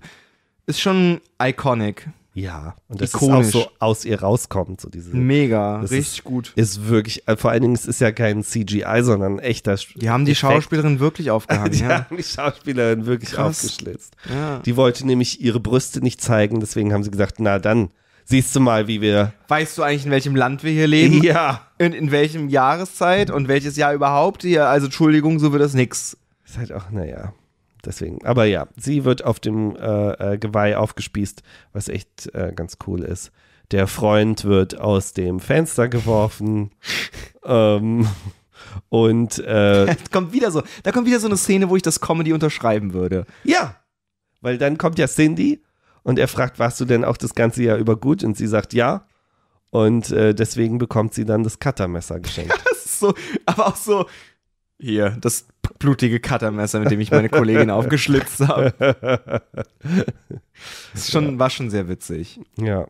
ist schon iconic. Ja, und das Ikonisch. ist auch so aus ihr rauskommt, so diese. Mega, richtig ist, gut. Ist wirklich, äh, vor allen Dingen, es ist ja kein CGI, sondern ein echter. Die haben die Effekt. Schauspielerin wirklich aufgehangen. *laughs* die ja. haben die Schauspielerin wirklich Krass. aufgeschlitzt. Ja. Die wollte nämlich ihre Brüste nicht zeigen, deswegen haben sie gesagt, na dann, siehst du mal, wie wir. Weißt du eigentlich, in welchem Land wir hier leben? Ja. In, in welchem Jahreszeit und welches Jahr überhaupt? Hier, also Entschuldigung, so wird das nix. Ist halt auch, naja deswegen. Aber ja, sie wird auf dem äh, äh, Geweih aufgespießt, was echt äh, ganz cool ist. Der Freund wird aus dem Fenster geworfen. *laughs* ähm, und äh, *laughs* kommt wieder so, da kommt wieder so eine Szene, wo ich das Comedy unterschreiben würde. Ja, weil dann kommt ja Cindy und er fragt, warst du denn auch das ganze Jahr über gut? Und sie sagt ja. Und äh, deswegen bekommt sie dann das Cuttermesser geschenkt. *laughs* so, aber auch so, hier, das blutige Cuttermesser, mit dem ich meine Kollegin *laughs* aufgeschlitzt habe. Das schon, war schon sehr witzig. Ja.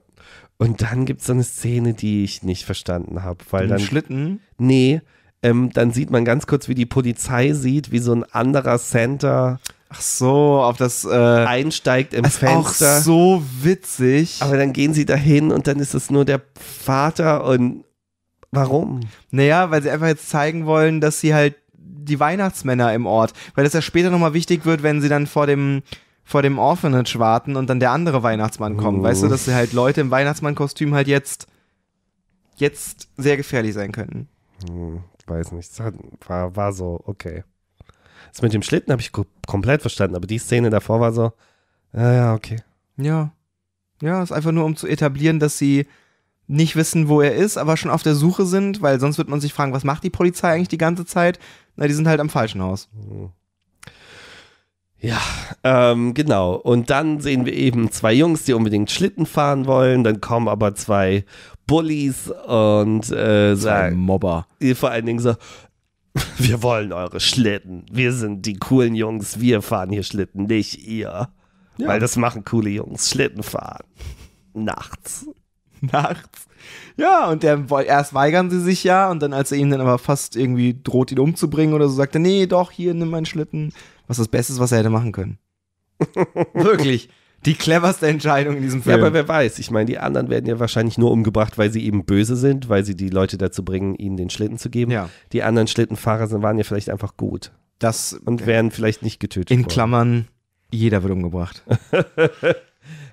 Und dann gibt es so eine Szene, die ich nicht verstanden habe. weil dann Schlitten? Nee, ähm, dann sieht man ganz kurz, wie die Polizei sieht, wie so ein anderer Center Ach so, auf das äh, einsteigt im ist Fenster. Auch so witzig. Aber dann gehen sie dahin und dann ist es nur der Vater und warum? Naja, weil sie einfach jetzt zeigen wollen, dass sie halt die Weihnachtsmänner im Ort, weil das ja später nochmal wichtig wird, wenn sie dann vor dem vor dem Orphanage warten und dann der andere Weihnachtsmann kommt. Uh. Weißt du, dass halt Leute im Weihnachtsmannkostüm halt jetzt jetzt sehr gefährlich sein könnten. Hm, weiß nicht, war, war so okay. Das mit dem Schlitten habe ich komplett verstanden, aber die Szene davor war so, ja, ja, okay. Ja. Ja, ist einfach nur, um zu etablieren, dass sie nicht wissen, wo er ist, aber schon auf der Suche sind, weil sonst wird man sich fragen, was macht die Polizei eigentlich die ganze Zeit? Na, die sind halt am falschen Haus. Ja, ähm, genau. Und dann sehen wir eben zwei Jungs, die unbedingt Schlitten fahren wollen. Dann kommen aber zwei Bullies und äh, sagen. Mobber. Vor allen Dingen so: *laughs* Wir wollen eure Schlitten. Wir sind die coolen Jungs. Wir fahren hier Schlitten, nicht ihr. Ja. Weil das machen coole Jungs. Schlitten fahren. Nachts. *laughs* Nachts. Ja, und der, erst weigern sie sich ja und dann, als er ihm dann aber fast irgendwie droht, ihn umzubringen oder so, sagt er, nee, doch, hier, nimm meinen Schlitten. Was das Beste ist, was er hätte machen können. *laughs* Wirklich. Die cleverste Entscheidung in diesem Film. Ja, aber wer weiß. Ich meine, die anderen werden ja wahrscheinlich nur umgebracht, weil sie eben böse sind, weil sie die Leute dazu bringen, ihnen den Schlitten zu geben. Ja. Die anderen Schlittenfahrer waren ja vielleicht einfach gut. Das und äh, werden vielleicht nicht getötet. In worden. Klammern, jeder wird umgebracht. *laughs*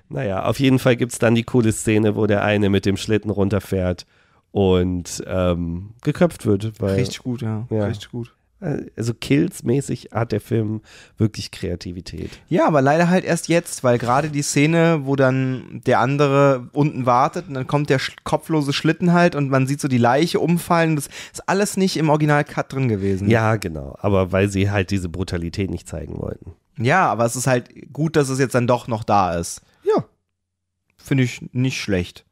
Naja, auf jeden Fall gibt es dann die coole Szene, wo der eine mit dem Schlitten runterfährt und ähm, geköpft wird. Weil, richtig gut, ja. ja. Richtig gut. Äh, also Kills-mäßig hat der Film wirklich Kreativität. Ja, aber leider halt erst jetzt, weil gerade die Szene, wo dann der andere unten wartet und dann kommt der sch kopflose Schlitten halt und man sieht so die Leiche umfallen, das ist alles nicht im Original-Cut drin gewesen. Ja, genau. Aber weil sie halt diese Brutalität nicht zeigen wollten. Ja, aber es ist halt gut, dass es jetzt dann doch noch da ist. Ja. Finde ich nicht schlecht.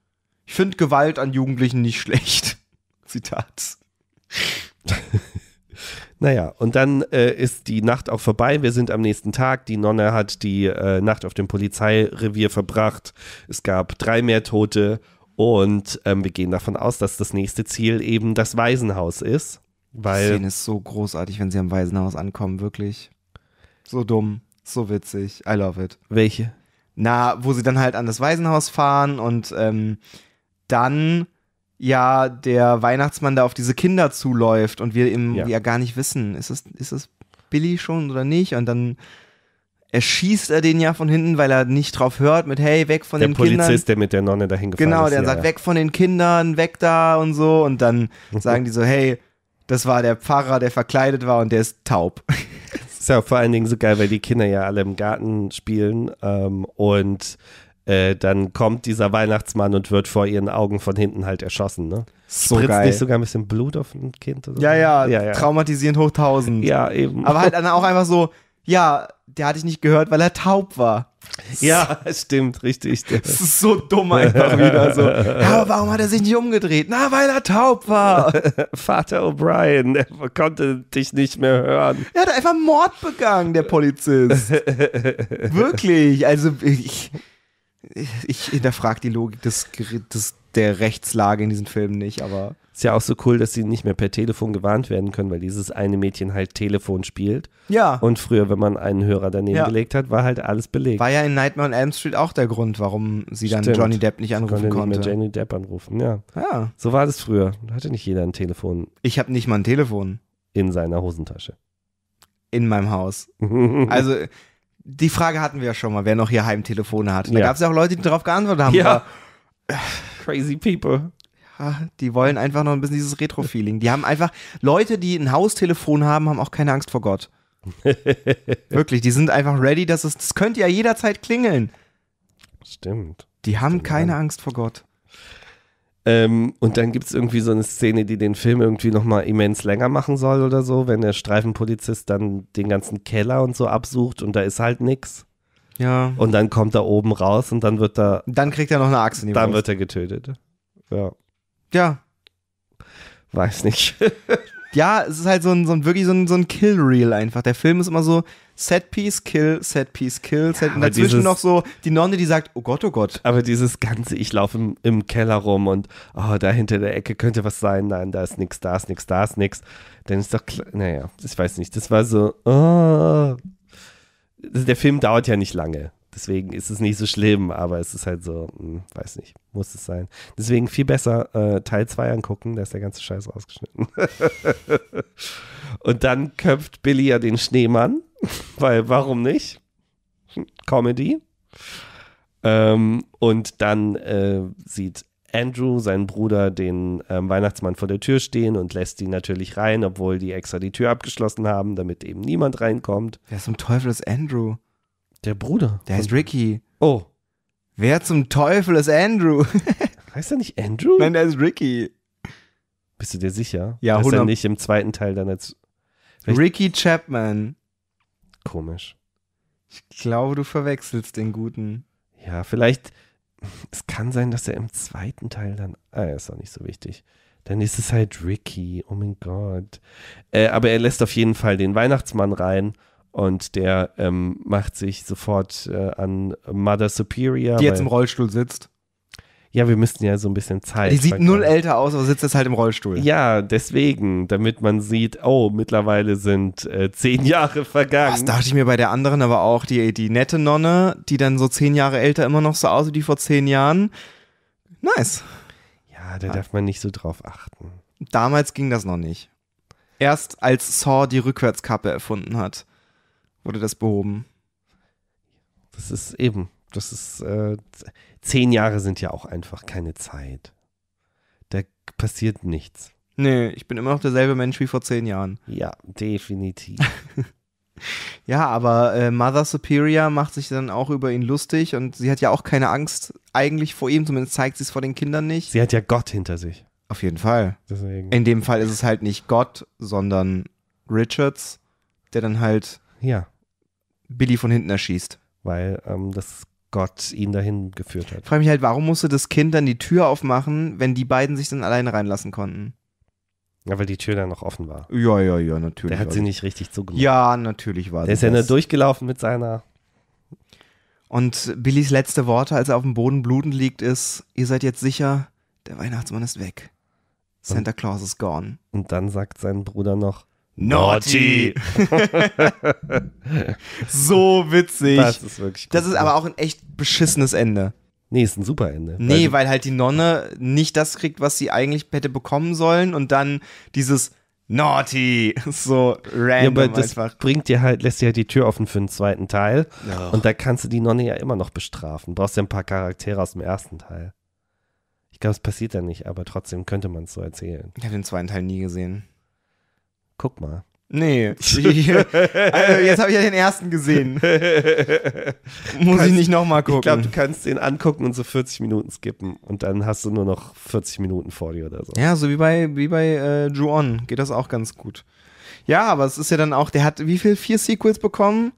Ich finde Gewalt an Jugendlichen nicht *laughs* schlecht. Zitat. *laughs* Naja, und dann äh, ist die Nacht auch vorbei. Wir sind am nächsten Tag. Die Nonne hat die äh, Nacht auf dem Polizeirevier verbracht. Es gab drei mehr Tote. Und ähm, wir gehen davon aus, dass das nächste Ziel eben das Waisenhaus ist. Weil die Szene ist so großartig, wenn sie am Waisenhaus ankommen, wirklich. So dumm, so witzig. I love it. Welche? Na, wo sie dann halt an das Waisenhaus fahren und ähm, dann ja der Weihnachtsmann da auf diese Kinder zuläuft und wir eben ja. ja, gar nicht wissen, ist es, ist es Billy schon oder nicht? Und dann erschießt er den ja von hinten, weil er nicht drauf hört mit, hey, weg von der den Polizist, Kindern. Der Polizist, der mit der Nonne dahin gefallen genau, ist. Genau, der sagt, ja. weg von den Kindern, weg da und so. Und dann *laughs* sagen die so, hey, das war der Pfarrer, der verkleidet war und der ist taub. Ist ja vor allen Dingen so geil, weil die Kinder ja alle im Garten spielen ähm, und äh, dann kommt dieser Weihnachtsmann und wird vor ihren Augen von hinten halt erschossen. Ne? So Spritzt geil. nicht sogar ein bisschen Blut auf ein Kind? Oder so? ja, ja, ja, ja, traumatisierend hoch 1000. Ja, eben. Aber halt dann auch einfach so, ja, der hatte ich nicht gehört, weil er taub war. Ja, *laughs* stimmt, richtig. *laughs* Das ist so dumm einfach wieder. So. Ja, warum hat er sich nicht umgedreht? Na, weil er taub war. *laughs* Vater O'Brien, er konnte dich nicht mehr hören. Er hat einfach Mord begangen, der Polizist. Wirklich, also ich, ich hinterfrage die Logik des, des, der Rechtslage in diesen Filmen nicht, aber. Ist ja auch so cool, dass sie nicht mehr per Telefon gewarnt werden können, weil dieses eine Mädchen halt Telefon spielt. Ja. Und früher, wenn man einen Hörer daneben ja. gelegt hat, war halt alles belegt. War ja in Nightmare on Elm Street auch der Grund, warum sie dann Stimmt. Johnny Depp nicht anrufen konnte. Nicht konnte. Johnny Depp anrufen, ja. Ja. So war das früher. Da Hatte nicht jeder ein Telefon. Ich habe nicht mal ein Telefon. In seiner Hosentasche. In meinem Haus. *laughs* also die Frage hatten wir ja schon mal, wer noch hier Heimtelefone hat. Da ja. gab es ja auch Leute, die darauf geantwortet haben. Ja. *sighs* Crazy people. Ja, die wollen einfach noch ein bisschen dieses Retro-Feeling. Die haben einfach, Leute, die ein Haustelefon haben, haben auch keine Angst vor Gott. *laughs* Wirklich, die sind einfach ready, dass es, das könnte ja jederzeit klingeln. Stimmt. Die haben Stimmt. keine Angst vor Gott. Ähm, und dann gibt es irgendwie so eine Szene, die den Film irgendwie nochmal immens länger machen soll oder so, wenn der Streifenpolizist dann den ganzen Keller und so absucht und da ist halt nichts. Ja. Und dann kommt er oben raus und dann wird er. Dann kriegt er noch eine Axt in die Dann Brust. wird er getötet. Ja. Ja. Weiß nicht. *laughs* ja, es ist halt so ein, so ein wirklich so ein, so ein Kill-Reel einfach. Der Film ist immer so Set-Piece, Kill, Set-Piece, Kill, Set. Ja, und dazwischen dieses, noch so die Nonne, die sagt, oh Gott, oh Gott. Aber dieses ganze, ich laufe im, im Keller rum und oh, da hinter der Ecke könnte was sein. Nein, da ist nix, da ist nix, da ist nix. Dann ist doch, naja, ich weiß nicht. Das war so, oh. Der Film dauert ja nicht lange. Deswegen ist es nicht so schlimm, aber es ist halt so, hm, weiß nicht, muss es sein. Deswegen viel besser äh, Teil 2 angucken, da ist der ganze Scheiß rausgeschnitten. *laughs* und dann köpft Billy ja den Schneemann, *laughs* weil warum nicht? Comedy. Ähm, und dann äh, sieht Andrew, sein Bruder, den ähm, Weihnachtsmann vor der Tür stehen und lässt ihn natürlich rein, obwohl die extra die Tür abgeschlossen haben, damit eben niemand reinkommt. Wer zum Teufel ist Andrew? Der Bruder. Der heißt Ricky. Oh. Wer zum Teufel ist Andrew? *laughs* heißt er nicht Andrew? Nein, der ist Ricky. Bist du dir sicher? Ja, Ist er nicht im zweiten Teil dann als. Ricky Chapman. Komisch. Ich glaube, du verwechselst den guten. Ja, vielleicht. Es kann sein, dass er im zweiten Teil dann. Ah, ist auch nicht so wichtig. Dann ist es halt Ricky. Oh mein Gott. Äh, aber er lässt auf jeden Fall den Weihnachtsmann rein und der ähm, macht sich sofort äh, an Mother Superior. Die jetzt im Rollstuhl sitzt. Ja, wir müssten ja so ein bisschen Zeit. Die sieht verkaufen. null älter aus, aber sitzt jetzt halt im Rollstuhl. Ja, deswegen, damit man sieht, oh, mittlerweile sind äh, zehn Jahre vergangen. Das dachte ich mir bei der anderen aber auch, die, die nette Nonne, die dann so zehn Jahre älter immer noch so aussieht wie vor zehn Jahren. Nice. Ja, da ja. darf man nicht so drauf achten. Damals ging das noch nicht. Erst als Saw die Rückwärtskappe erfunden hat wurde das behoben. Das ist eben, das ist, äh, zehn Jahre sind ja auch einfach keine Zeit. Da passiert nichts. Nee, ich bin immer noch derselbe Mensch wie vor zehn Jahren. Ja, definitiv. *laughs* ja, aber äh, Mother Superior macht sich dann auch über ihn lustig und sie hat ja auch keine Angst eigentlich vor ihm, zumindest zeigt sie es vor den Kindern nicht. Sie hat ja Gott hinter sich. Auf jeden Fall. Deswegen. In dem Fall ist es halt nicht Gott, sondern Richards, der dann halt ja. Billy von hinten erschießt. Weil ähm, das Gott ihn dahin geführt hat. Ich frage mich halt, warum musste das Kind dann die Tür aufmachen, wenn die beiden sich dann alleine reinlassen konnten? Ja, weil die Tür dann noch offen war. Ja, ja, ja, natürlich. Der hat also. sie nicht richtig zugemacht. Ja, natürlich war Der ist ja nur durchgelaufen mit seiner. Und Billys letzte Worte, als er auf dem Boden blutend liegt, ist: Ihr seid jetzt sicher, der Weihnachtsmann ist weg. Santa Claus is gone. Und dann sagt sein Bruder noch: Naughty. *laughs* so witzig. Das ist wirklich gut. Das ist aber auch ein echt beschissenes Ende. Nee, ist ein super Ende. Nee, weil, also weil halt die Nonne nicht das kriegt, was sie eigentlich hätte bekommen sollen und dann dieses Naughty, *laughs* so random ja, aber das einfach. bringt dir halt, lässt dir halt die Tür offen für den zweiten Teil oh. und da kannst du die Nonne ja immer noch bestrafen. Brauchst ja ein paar Charaktere aus dem ersten Teil. Ich glaube, es passiert ja nicht, aber trotzdem könnte man es so erzählen. Ich habe den zweiten Teil nie gesehen. Guck mal. Nee. *laughs* also jetzt habe ich ja den ersten gesehen. *laughs* Muss kannst, ich nicht nochmal gucken. Ich glaube, du kannst den angucken und so 40 Minuten skippen. Und dann hast du nur noch 40 Minuten vor dir oder so. Ja, so wie bei, wie bei äh, Drew On geht das auch ganz gut. Ja, aber es ist ja dann auch, der hat wie viel? Vier Sequels bekommen?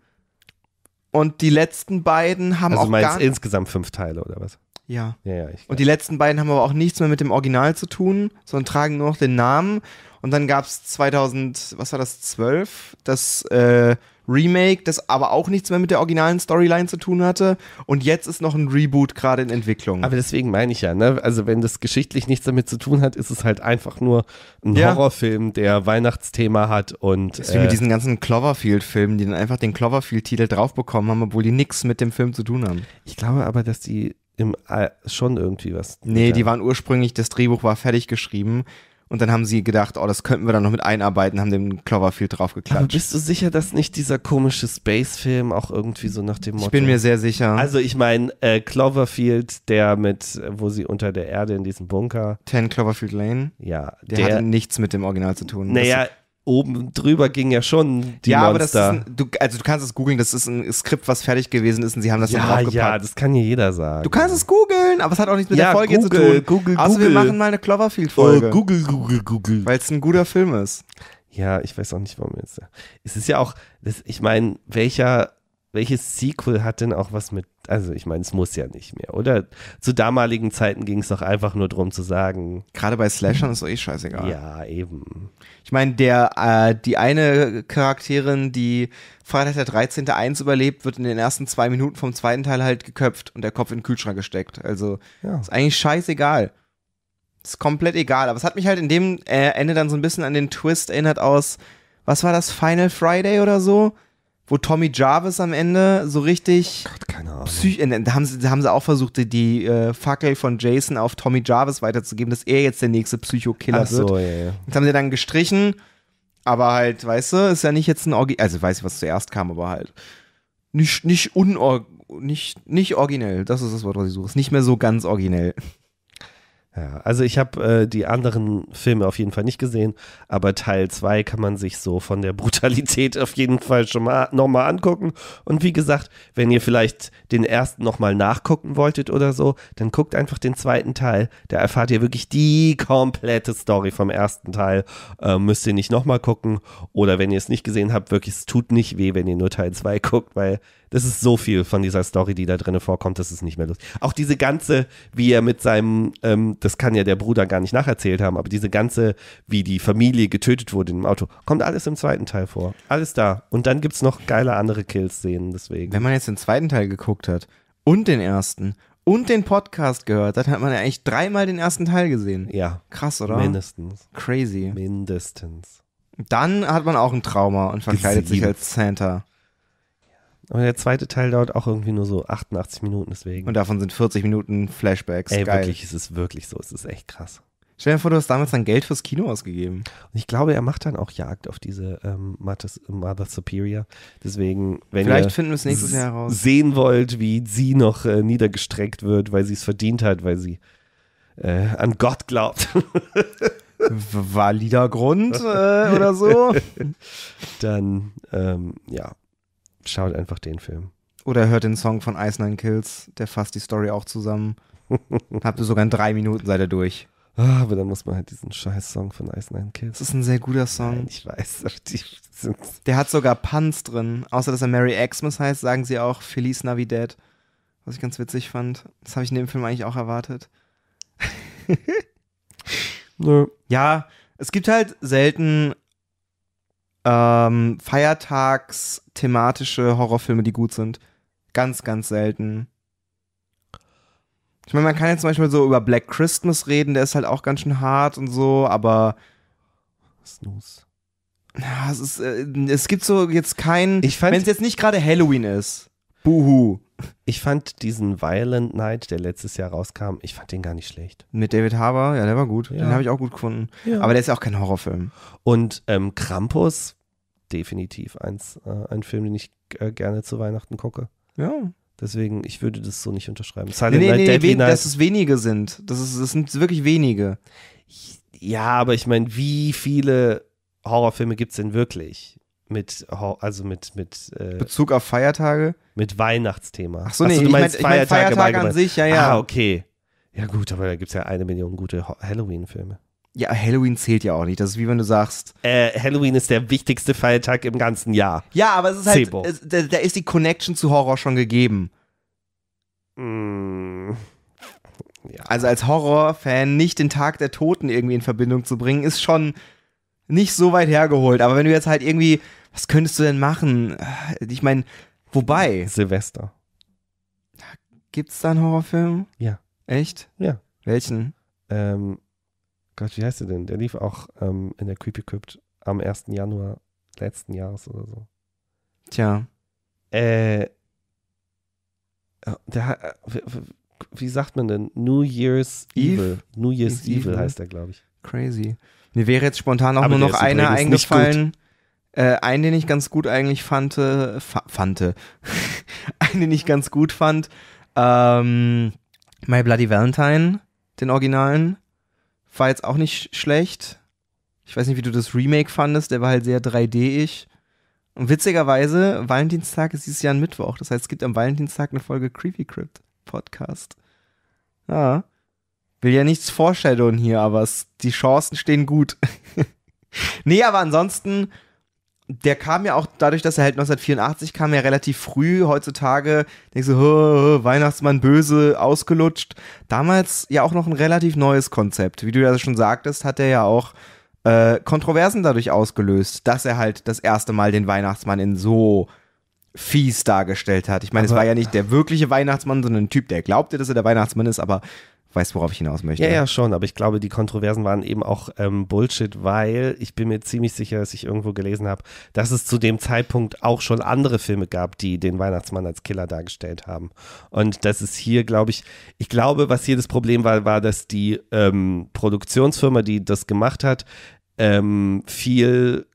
Und die letzten beiden haben also auch. Also meinst gar insgesamt fünf Teile oder was? Ja. ja, ja und die letzten beiden haben aber auch nichts mehr mit dem Original zu tun, sondern tragen nur noch den Namen. Und dann gab es 2000, was war das, 12, das äh, Remake, das aber auch nichts mehr mit der originalen Storyline zu tun hatte. Und jetzt ist noch ein Reboot gerade in Entwicklung. Aber deswegen meine ich ja, ne? Also, wenn das geschichtlich nichts damit zu tun hat, ist es halt einfach nur ein ja. Horrorfilm, der Weihnachtsthema hat und. Das ist wie mit äh, diesen ganzen Cloverfield-Filmen, die dann einfach den Cloverfield-Titel draufbekommen haben, obwohl die nichts mit dem Film zu tun haben. Ich glaube aber, dass die im, äh, schon irgendwie was. Nee, die waren ursprünglich, das Drehbuch war fertig geschrieben und dann haben sie gedacht, oh, das könnten wir dann noch mit einarbeiten, haben dem Cloverfield draufgeklatscht. Aber bist du sicher, dass nicht dieser komische Space-Film auch irgendwie so nach dem Motto... Ich bin mir sehr sicher. Also ich meine, äh, Cloverfield, der mit, wo sie unter der Erde in diesem Bunker... Ten Cloverfield Lane? Ja. Der, der hatte nichts mit dem Original zu tun. Naja, oben drüber ging ja schon die ja, Monster. aber das ist ein, du, also du kannst es googeln, das ist ein Skript, was fertig gewesen ist und sie haben das ja, dann Ja, das kann ja jeder sagen. Du kannst es googeln, aber es hat auch nichts mit ja, der Folge Google, zu tun. Google, also wir machen mal eine Cloverfield-Folge. Oh, Google, Google, Google. Weil es ein guter Film ist. Ja, ich weiß auch nicht, warum jetzt. Es ist ja auch, das, ich meine, welcher, welches Sequel hat denn auch was mit also ich meine, es muss ja nicht mehr, oder? Zu damaligen Zeiten ging es doch einfach nur darum zu sagen. Gerade bei Slashern ist doch eh scheißegal. Ja, eben. Ich meine, der, äh, die eine Charakterin, die Freitag der 13. 1 überlebt, wird in den ersten zwei Minuten vom zweiten Teil halt geköpft und der Kopf in den Kühlschrank gesteckt. Also ja. ist eigentlich scheißegal. Ist komplett egal. Aber es hat mich halt in dem äh, Ende dann so ein bisschen an den Twist erinnert aus, was war das, Final Friday oder so? wo Tommy Jarvis am Ende so richtig. Oh Gott, keine Ahnung. Psych äh, ne, da, haben sie, da haben sie auch versucht, die, die äh, Fackel von Jason auf Tommy Jarvis weiterzugeben, dass er jetzt der nächste Psycho-Killer so, wird. Ja, ja. Das haben sie dann gestrichen, aber halt, weißt du, ist ja nicht jetzt ein Original. Also, weiß ich, was zuerst kam, aber halt. Nicht, nicht unor. Nicht, nicht originell, das ist das Wort, was ich suche. Ist nicht mehr so ganz originell. Ja, also ich habe äh, die anderen Filme auf jeden Fall nicht gesehen, aber Teil 2 kann man sich so von der *laughs* Brutalität auf jeden Fall schon mal nochmal angucken. Und wie gesagt, wenn ihr vielleicht den ersten nochmal nachgucken wolltet oder so, dann guckt einfach den zweiten Teil. Da erfahrt ihr wirklich die komplette Story vom ersten Teil. Ähm, müsst ihr nicht nochmal gucken. Oder wenn ihr es nicht gesehen habt, wirklich, es tut nicht weh, wenn ihr nur Teil 2 guckt, weil das ist so viel von dieser Story, die da drin vorkommt, das ist nicht mehr lustig. Auch diese ganze, wie er mit seinem, ähm, das kann ja der Bruder gar nicht nacherzählt haben, aber diese ganze, wie die Familie getötet wurde im Auto, kommt alles im zweiten Teil vor. Alles da. Und dann gibt es noch geile andere Kills-Szenen, deswegen. Wenn man jetzt den zweiten Teil geguckt hat und den ersten und den Podcast gehört, dann hat man ja eigentlich dreimal den ersten Teil gesehen. Ja. Krass, oder? Mindestens. Crazy. Mindestens. Dann hat man auch ein Trauma und verkleidet Gesieben. sich als Santa. Aber der zweite Teil dauert auch irgendwie nur so 88 Minuten, deswegen. Und davon sind 40 Minuten Flashbacks. Ey, Geil. wirklich, es ist wirklich so. Es ist echt krass. Stell dir vor, du hast damals dann Geld fürs Kino ausgegeben. Und ich glaube, er macht dann auch Jagd auf diese ähm, Mother Superior. Deswegen, wenn Vielleicht ihr finden wir es nächstes Jahr raus. sehen wollt, wie sie noch äh, niedergestreckt wird, weil sie es verdient hat, weil sie äh, an Gott glaubt. Valider Grund äh, oder so. *laughs* dann, ähm, ja, Schaut einfach den Film. Oder hört den Song von Ice Nine Kills, der fasst die Story auch zusammen. *laughs* Habt ihr sogar in drei Minuten seid ihr durch. Ah, aber dann muss man halt diesen scheiß Song von Ice Nine Kills. Das ist ein sehr guter Song. Nein, ich weiß. der hat sogar Puns drin. Außer, dass er Mary Xmas heißt, sagen sie auch Feliz Navidad. Was ich ganz witzig fand. Das habe ich in dem Film eigentlich auch erwartet. Nö. *laughs* Ja, es gibt halt selten ähm, Feiertags-thematische Horrorfilme, die gut sind. Ganz, ganz selten. Ich meine, man kann jetzt zum Beispiel so über Black Christmas reden, der ist halt auch ganz schön hart und so, aber. Was ist los? Ja, es, ist, äh, es gibt so jetzt keinen. Wenn es jetzt nicht gerade Halloween ist. Buhu ich fand diesen Violent Night, der letztes Jahr rauskam, ich fand den gar nicht schlecht. Mit David Harbour, ja, der war gut. Ja. Den habe ich auch gut gefunden. Ja. Aber der ist ja auch kein Horrorfilm. Und ähm, Krampus, definitiv eins, äh, ein Film, den ich äh, gerne zu Weihnachten gucke. Ja. Deswegen, ich würde das so nicht unterschreiben. Silent nee, nee, Night, nee, wen, Dass es wenige sind. Das, ist, das sind wirklich wenige. Ja, aber ich meine, wie viele Horrorfilme gibt es denn wirklich? mit, also mit, mit äh, Bezug auf Feiertage? Mit Weihnachtsthema. Ach so, nee, Achso, du ich meinst, mein, Feiertage, ich mein Feiertage an sich, ja, ja. Ah, okay. Ja, gut, aber da gibt es ja eine Million gute Halloween-Filme. Ja, Halloween zählt ja auch nicht. Das ist wie wenn du sagst. Äh, Halloween ist der wichtigste Feiertag im ganzen Jahr. Ja, aber es ist halt. Es, da, da, ist die Connection zu Horror schon gegeben. Mm, ja. Also als Horrorfan nicht den Tag der Toten irgendwie in Verbindung zu bringen, ist schon nicht so weit hergeholt. Aber wenn du jetzt halt irgendwie, was könntest du denn machen? Ich meine, wobei. Silvester. Gibt's da einen Horrorfilm? Ja. Echt? Ja. Welchen? Ähm, Gott, wie heißt der denn? Der lief auch ähm, in der Creepy Crypt am 1. Januar letzten Jahres oder so. Tja. Äh, der, wie sagt man denn? New Year's Eve? Evil. New Year's Eve Evil heißt der, glaube ich. Crazy. Mir wäre jetzt spontan auch Aber nur noch einer eingefallen. Äh, einen, den ich ganz gut eigentlich fand, äh, fand. Äh, *laughs* einen, den ich ganz gut fand. Ähm, My Bloody Valentine, den Originalen. War jetzt auch nicht schlecht. Ich weiß nicht, wie du das Remake fandest, der war halt sehr 3D-ig. Und witzigerweise, Valentinstag ist dieses Jahr ein Mittwoch. Das heißt, es gibt am Valentinstag eine Folge Creepy Crypt Podcast. Ja will ja nichts foreshadowen hier, aber es, die Chancen stehen gut. *laughs* nee, aber ansonsten, der kam ja auch dadurch, dass er halt 1984 kam, ja relativ früh. Heutzutage denkst du, Weihnachtsmann böse, ausgelutscht. Damals ja auch noch ein relativ neues Konzept. Wie du ja schon sagtest, hat er ja auch äh, Kontroversen dadurch ausgelöst, dass er halt das erste Mal den Weihnachtsmann in so fies dargestellt hat. Ich meine, es war ja nicht der wirkliche Weihnachtsmann, sondern ein Typ, der glaubte, dass er der Weihnachtsmann ist, aber weißt, worauf ich hinaus möchte. Ja, ja, schon, aber ich glaube, die Kontroversen waren eben auch ähm, Bullshit, weil ich bin mir ziemlich sicher, dass ich irgendwo gelesen habe, dass es zu dem Zeitpunkt auch schon andere Filme gab, die den Weihnachtsmann als Killer dargestellt haben. Und das ist hier, glaube ich, ich glaube, was hier das Problem war, war, dass die ähm, Produktionsfirma, die das gemacht hat, ähm, viel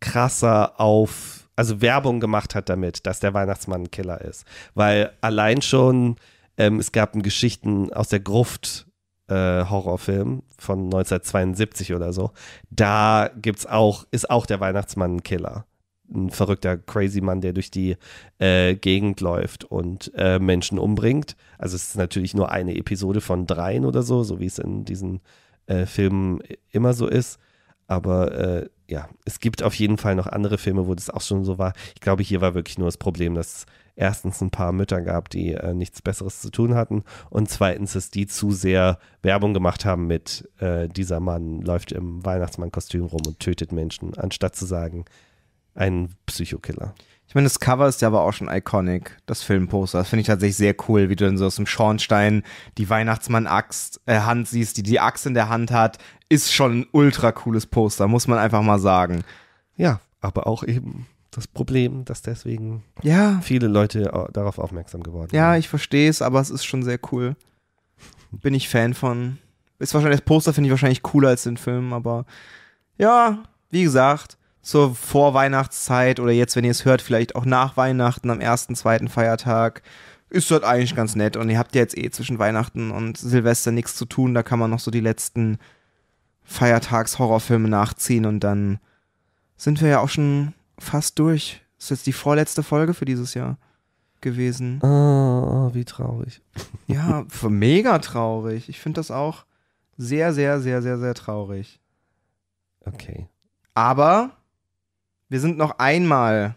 krasser auf also Werbung gemacht hat damit, dass der Weihnachtsmann ein Killer ist. Weil allein schon ähm, es gab Geschichten aus der Gruft äh, Horrorfilm von 1972 oder so. Da gibt's auch, ist auch der Weihnachtsmann ein Killer. Ein verrückter Crazy Mann, der durch die äh, Gegend läuft und äh, Menschen umbringt. Also es ist natürlich nur eine Episode von dreien oder so, so wie es in diesen äh, Filmen immer so ist. Aber äh, ja, es gibt auf jeden Fall noch andere Filme, wo das auch schon so war. Ich glaube, hier war wirklich nur das Problem, dass es erstens ein paar Mütter gab, die äh, nichts Besseres zu tun hatten und zweitens, dass die zu sehr Werbung gemacht haben mit äh, dieser Mann läuft im Weihnachtsmannkostüm rum und tötet Menschen, anstatt zu sagen, ein Psychokiller. Ich meine, das Cover ist ja aber auch schon iconic, das Filmposter. Das finde ich tatsächlich sehr cool, wie du dann so aus dem Schornstein die Weihnachtsmann-Axt, äh, Hand siehst, die die Axt in der Hand hat. Ist schon ein ultra cooles Poster, muss man einfach mal sagen. Ja, aber auch eben das Problem, dass deswegen ja. viele Leute äh, darauf aufmerksam geworden sind. Ja, ich verstehe es, aber es ist schon sehr cool. Bin ich Fan von. Ist wahrscheinlich, das Poster finde ich wahrscheinlich cooler als den Film, aber ja, wie gesagt, so vor Weihnachtszeit oder jetzt, wenn ihr es hört, vielleicht auch nach Weihnachten am ersten, zweiten Feiertag. Ist dort eigentlich ganz nett und ihr habt ja jetzt eh zwischen Weihnachten und Silvester nichts zu tun. Da kann man noch so die letzten Feiertagshorrorfilme nachziehen und dann sind wir ja auch schon fast durch. Ist jetzt die vorletzte Folge für dieses Jahr gewesen. Ah, oh, wie traurig. *laughs* Ja, mega traurig. Ich finde das auch sehr, sehr, sehr, sehr, sehr traurig. Okay. Aber wir sind noch einmal,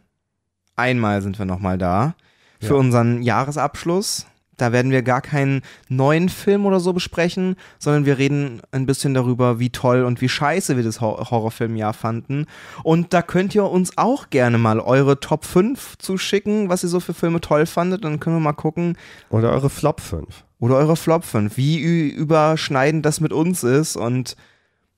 einmal sind wir noch mal da für ja. unseren Jahresabschluss. Da werden wir gar keinen neuen Film oder so besprechen, sondern wir reden ein bisschen darüber, wie toll und wie scheiße wir das Horrorfilmjahr fanden. Und da könnt ihr uns auch gerne mal eure Top 5 zuschicken, was ihr so für Filme toll fandet. Dann können wir mal gucken. Oder eure Flop 5. Oder eure Flop 5. Wie überschneidend das mit uns ist und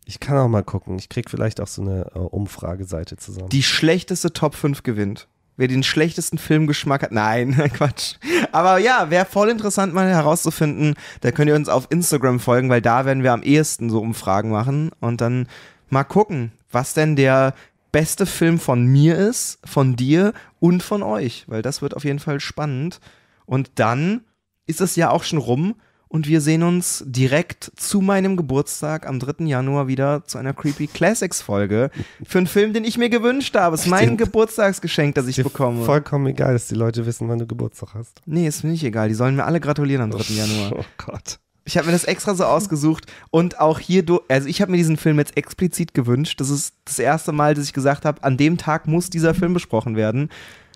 ich kann auch mal gucken. Ich krieg vielleicht auch so eine äh, Umfrageseite zusammen. Die schlechteste Top 5 gewinnt. Wer den schlechtesten Filmgeschmack hat. Nein, *laughs* Quatsch. Aber ja, wäre voll interessant, mal herauszufinden. Da könnt ihr uns auf Instagram folgen, weil da werden wir am ehesten so Umfragen machen. Und dann mal gucken, was denn der beste Film von mir ist, von dir und von euch. Weil das wird auf jeden Fall spannend. Und dann ist es ja auch schon rum und wir sehen uns direkt zu meinem Geburtstag am 3. Januar wieder zu einer Creepy Classics Folge für einen Film, den ich mir gewünscht habe. Es ist mein Geburtstagsgeschenk, das ich bekomme. Vollkommen egal, dass die Leute wissen, wann du Geburtstag hast. Nee, ist mir nicht egal. Die sollen mir alle gratulieren am 3. Januar. Oh Gott. Ich habe mir das extra so ausgesucht und auch hier, also ich habe mir diesen Film jetzt explizit gewünscht. Das ist das erste Mal, dass ich gesagt habe, an dem Tag muss dieser Film besprochen werden.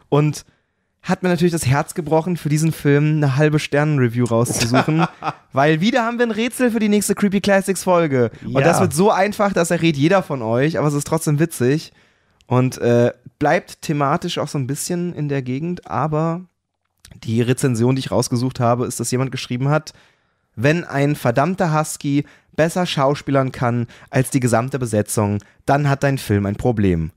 Und hat mir natürlich das Herz gebrochen, für diesen Film eine halbe Sternen-Review rauszusuchen, *laughs* weil wieder haben wir ein Rätsel für die nächste Creepy Classics Folge. Ja. Und das wird so einfach, das errät jeder von euch, aber es ist trotzdem witzig und äh, bleibt thematisch auch so ein bisschen in der Gegend, aber die Rezension, die ich rausgesucht habe, ist, dass jemand geschrieben hat, wenn ein verdammter Husky besser schauspielern kann als die gesamte Besetzung, dann hat dein Film ein Problem.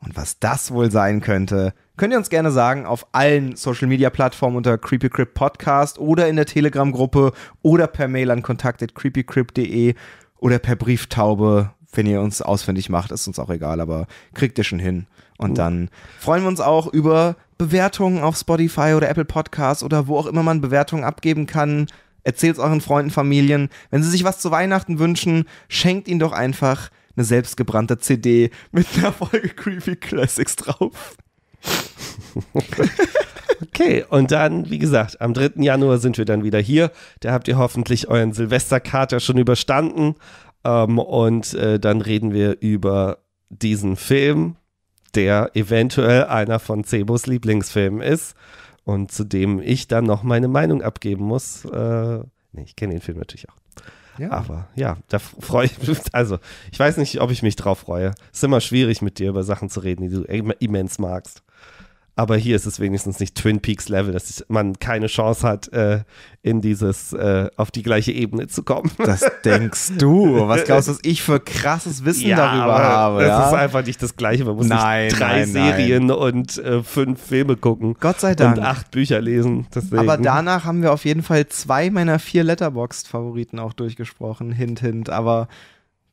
Und was das wohl sein könnte, könnt ihr uns gerne sagen auf allen Social Media Plattformen unter Creepy Crypt Podcast oder in der Telegram Gruppe oder per Mail an kontakt@creepycrypt.de oder per Brieftaube, wenn ihr uns ausfindig macht, ist uns auch egal, aber kriegt ihr schon hin. Und dann freuen wir uns auch über Bewertungen auf Spotify oder Apple Podcasts oder wo auch immer man Bewertungen abgeben kann. Erzählt es euren Freunden, Familien. Wenn sie sich was zu Weihnachten wünschen, schenkt ihnen doch einfach eine selbstgebrannte CD mit einer Folge Creepy Classics drauf. *laughs* okay, und dann, wie gesagt, am 3. Januar sind wir dann wieder hier. Da habt ihr hoffentlich euren Silvesterkater schon überstanden. Ähm, und äh, dann reden wir über diesen Film, der eventuell einer von Cebos Lieblingsfilmen ist und zu dem ich dann noch meine Meinung abgeben muss. Äh, nee, ich kenne den Film natürlich auch. Ja. Aber ja, da freue ich mich. *laughs* Also, ich weiß nicht, ob ich mich drauf freue. Es ist immer schwierig, mit dir über Sachen zu reden, die du immens magst aber hier ist es wenigstens nicht Twin Peaks Level, dass man keine Chance hat, äh, in dieses, äh, auf die gleiche Ebene zu kommen. Das *laughs* denkst du. Was glaubst du, was ich für krasses Wissen ja, darüber habe? Das ja? ist einfach nicht das Gleiche. Man muss nein, nicht drei nein, Serien nein. und äh, fünf Filme gucken. Gott sei Dank. Und acht Bücher lesen. Deswegen. Aber danach haben wir auf jeden Fall zwei meiner vier Letterboxd-Favoriten auch durchgesprochen. Hint, hint. Aber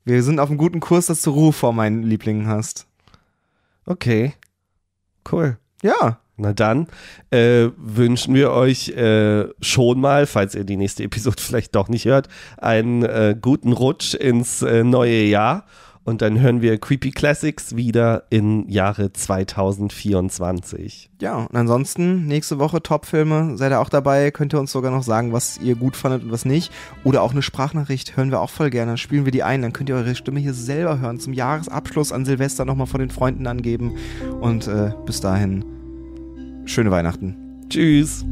wir sind auf einem guten Kurs, dass du Ruhe vor meinen Lieblingen hast. Okay. Cool. Ja. Na dann äh, wünschen wir euch äh, schon mal, falls ihr die nächste Episode *laughs* vielleicht doch nicht hört, einen äh, guten Rutsch ins äh, neue Jahr und dann hören wir Creepy Classics wieder im Jahre 2024. Ja, und ansonsten nächste Woche Topfilme, Seid ihr auch dabei? Könnt ihr uns sogar noch sagen, was ihr gut fandet und was nicht? Oder auch eine Sprachnachricht hören wir auch voll gerne. spielen wir die ein. Dann könnt ihr eure Stimme hier selber hören. Zum Jahresabschluss an Silvester nochmal von den Freunden angeben. Und äh, bis dahin, schöne Weihnachten. Tschüss.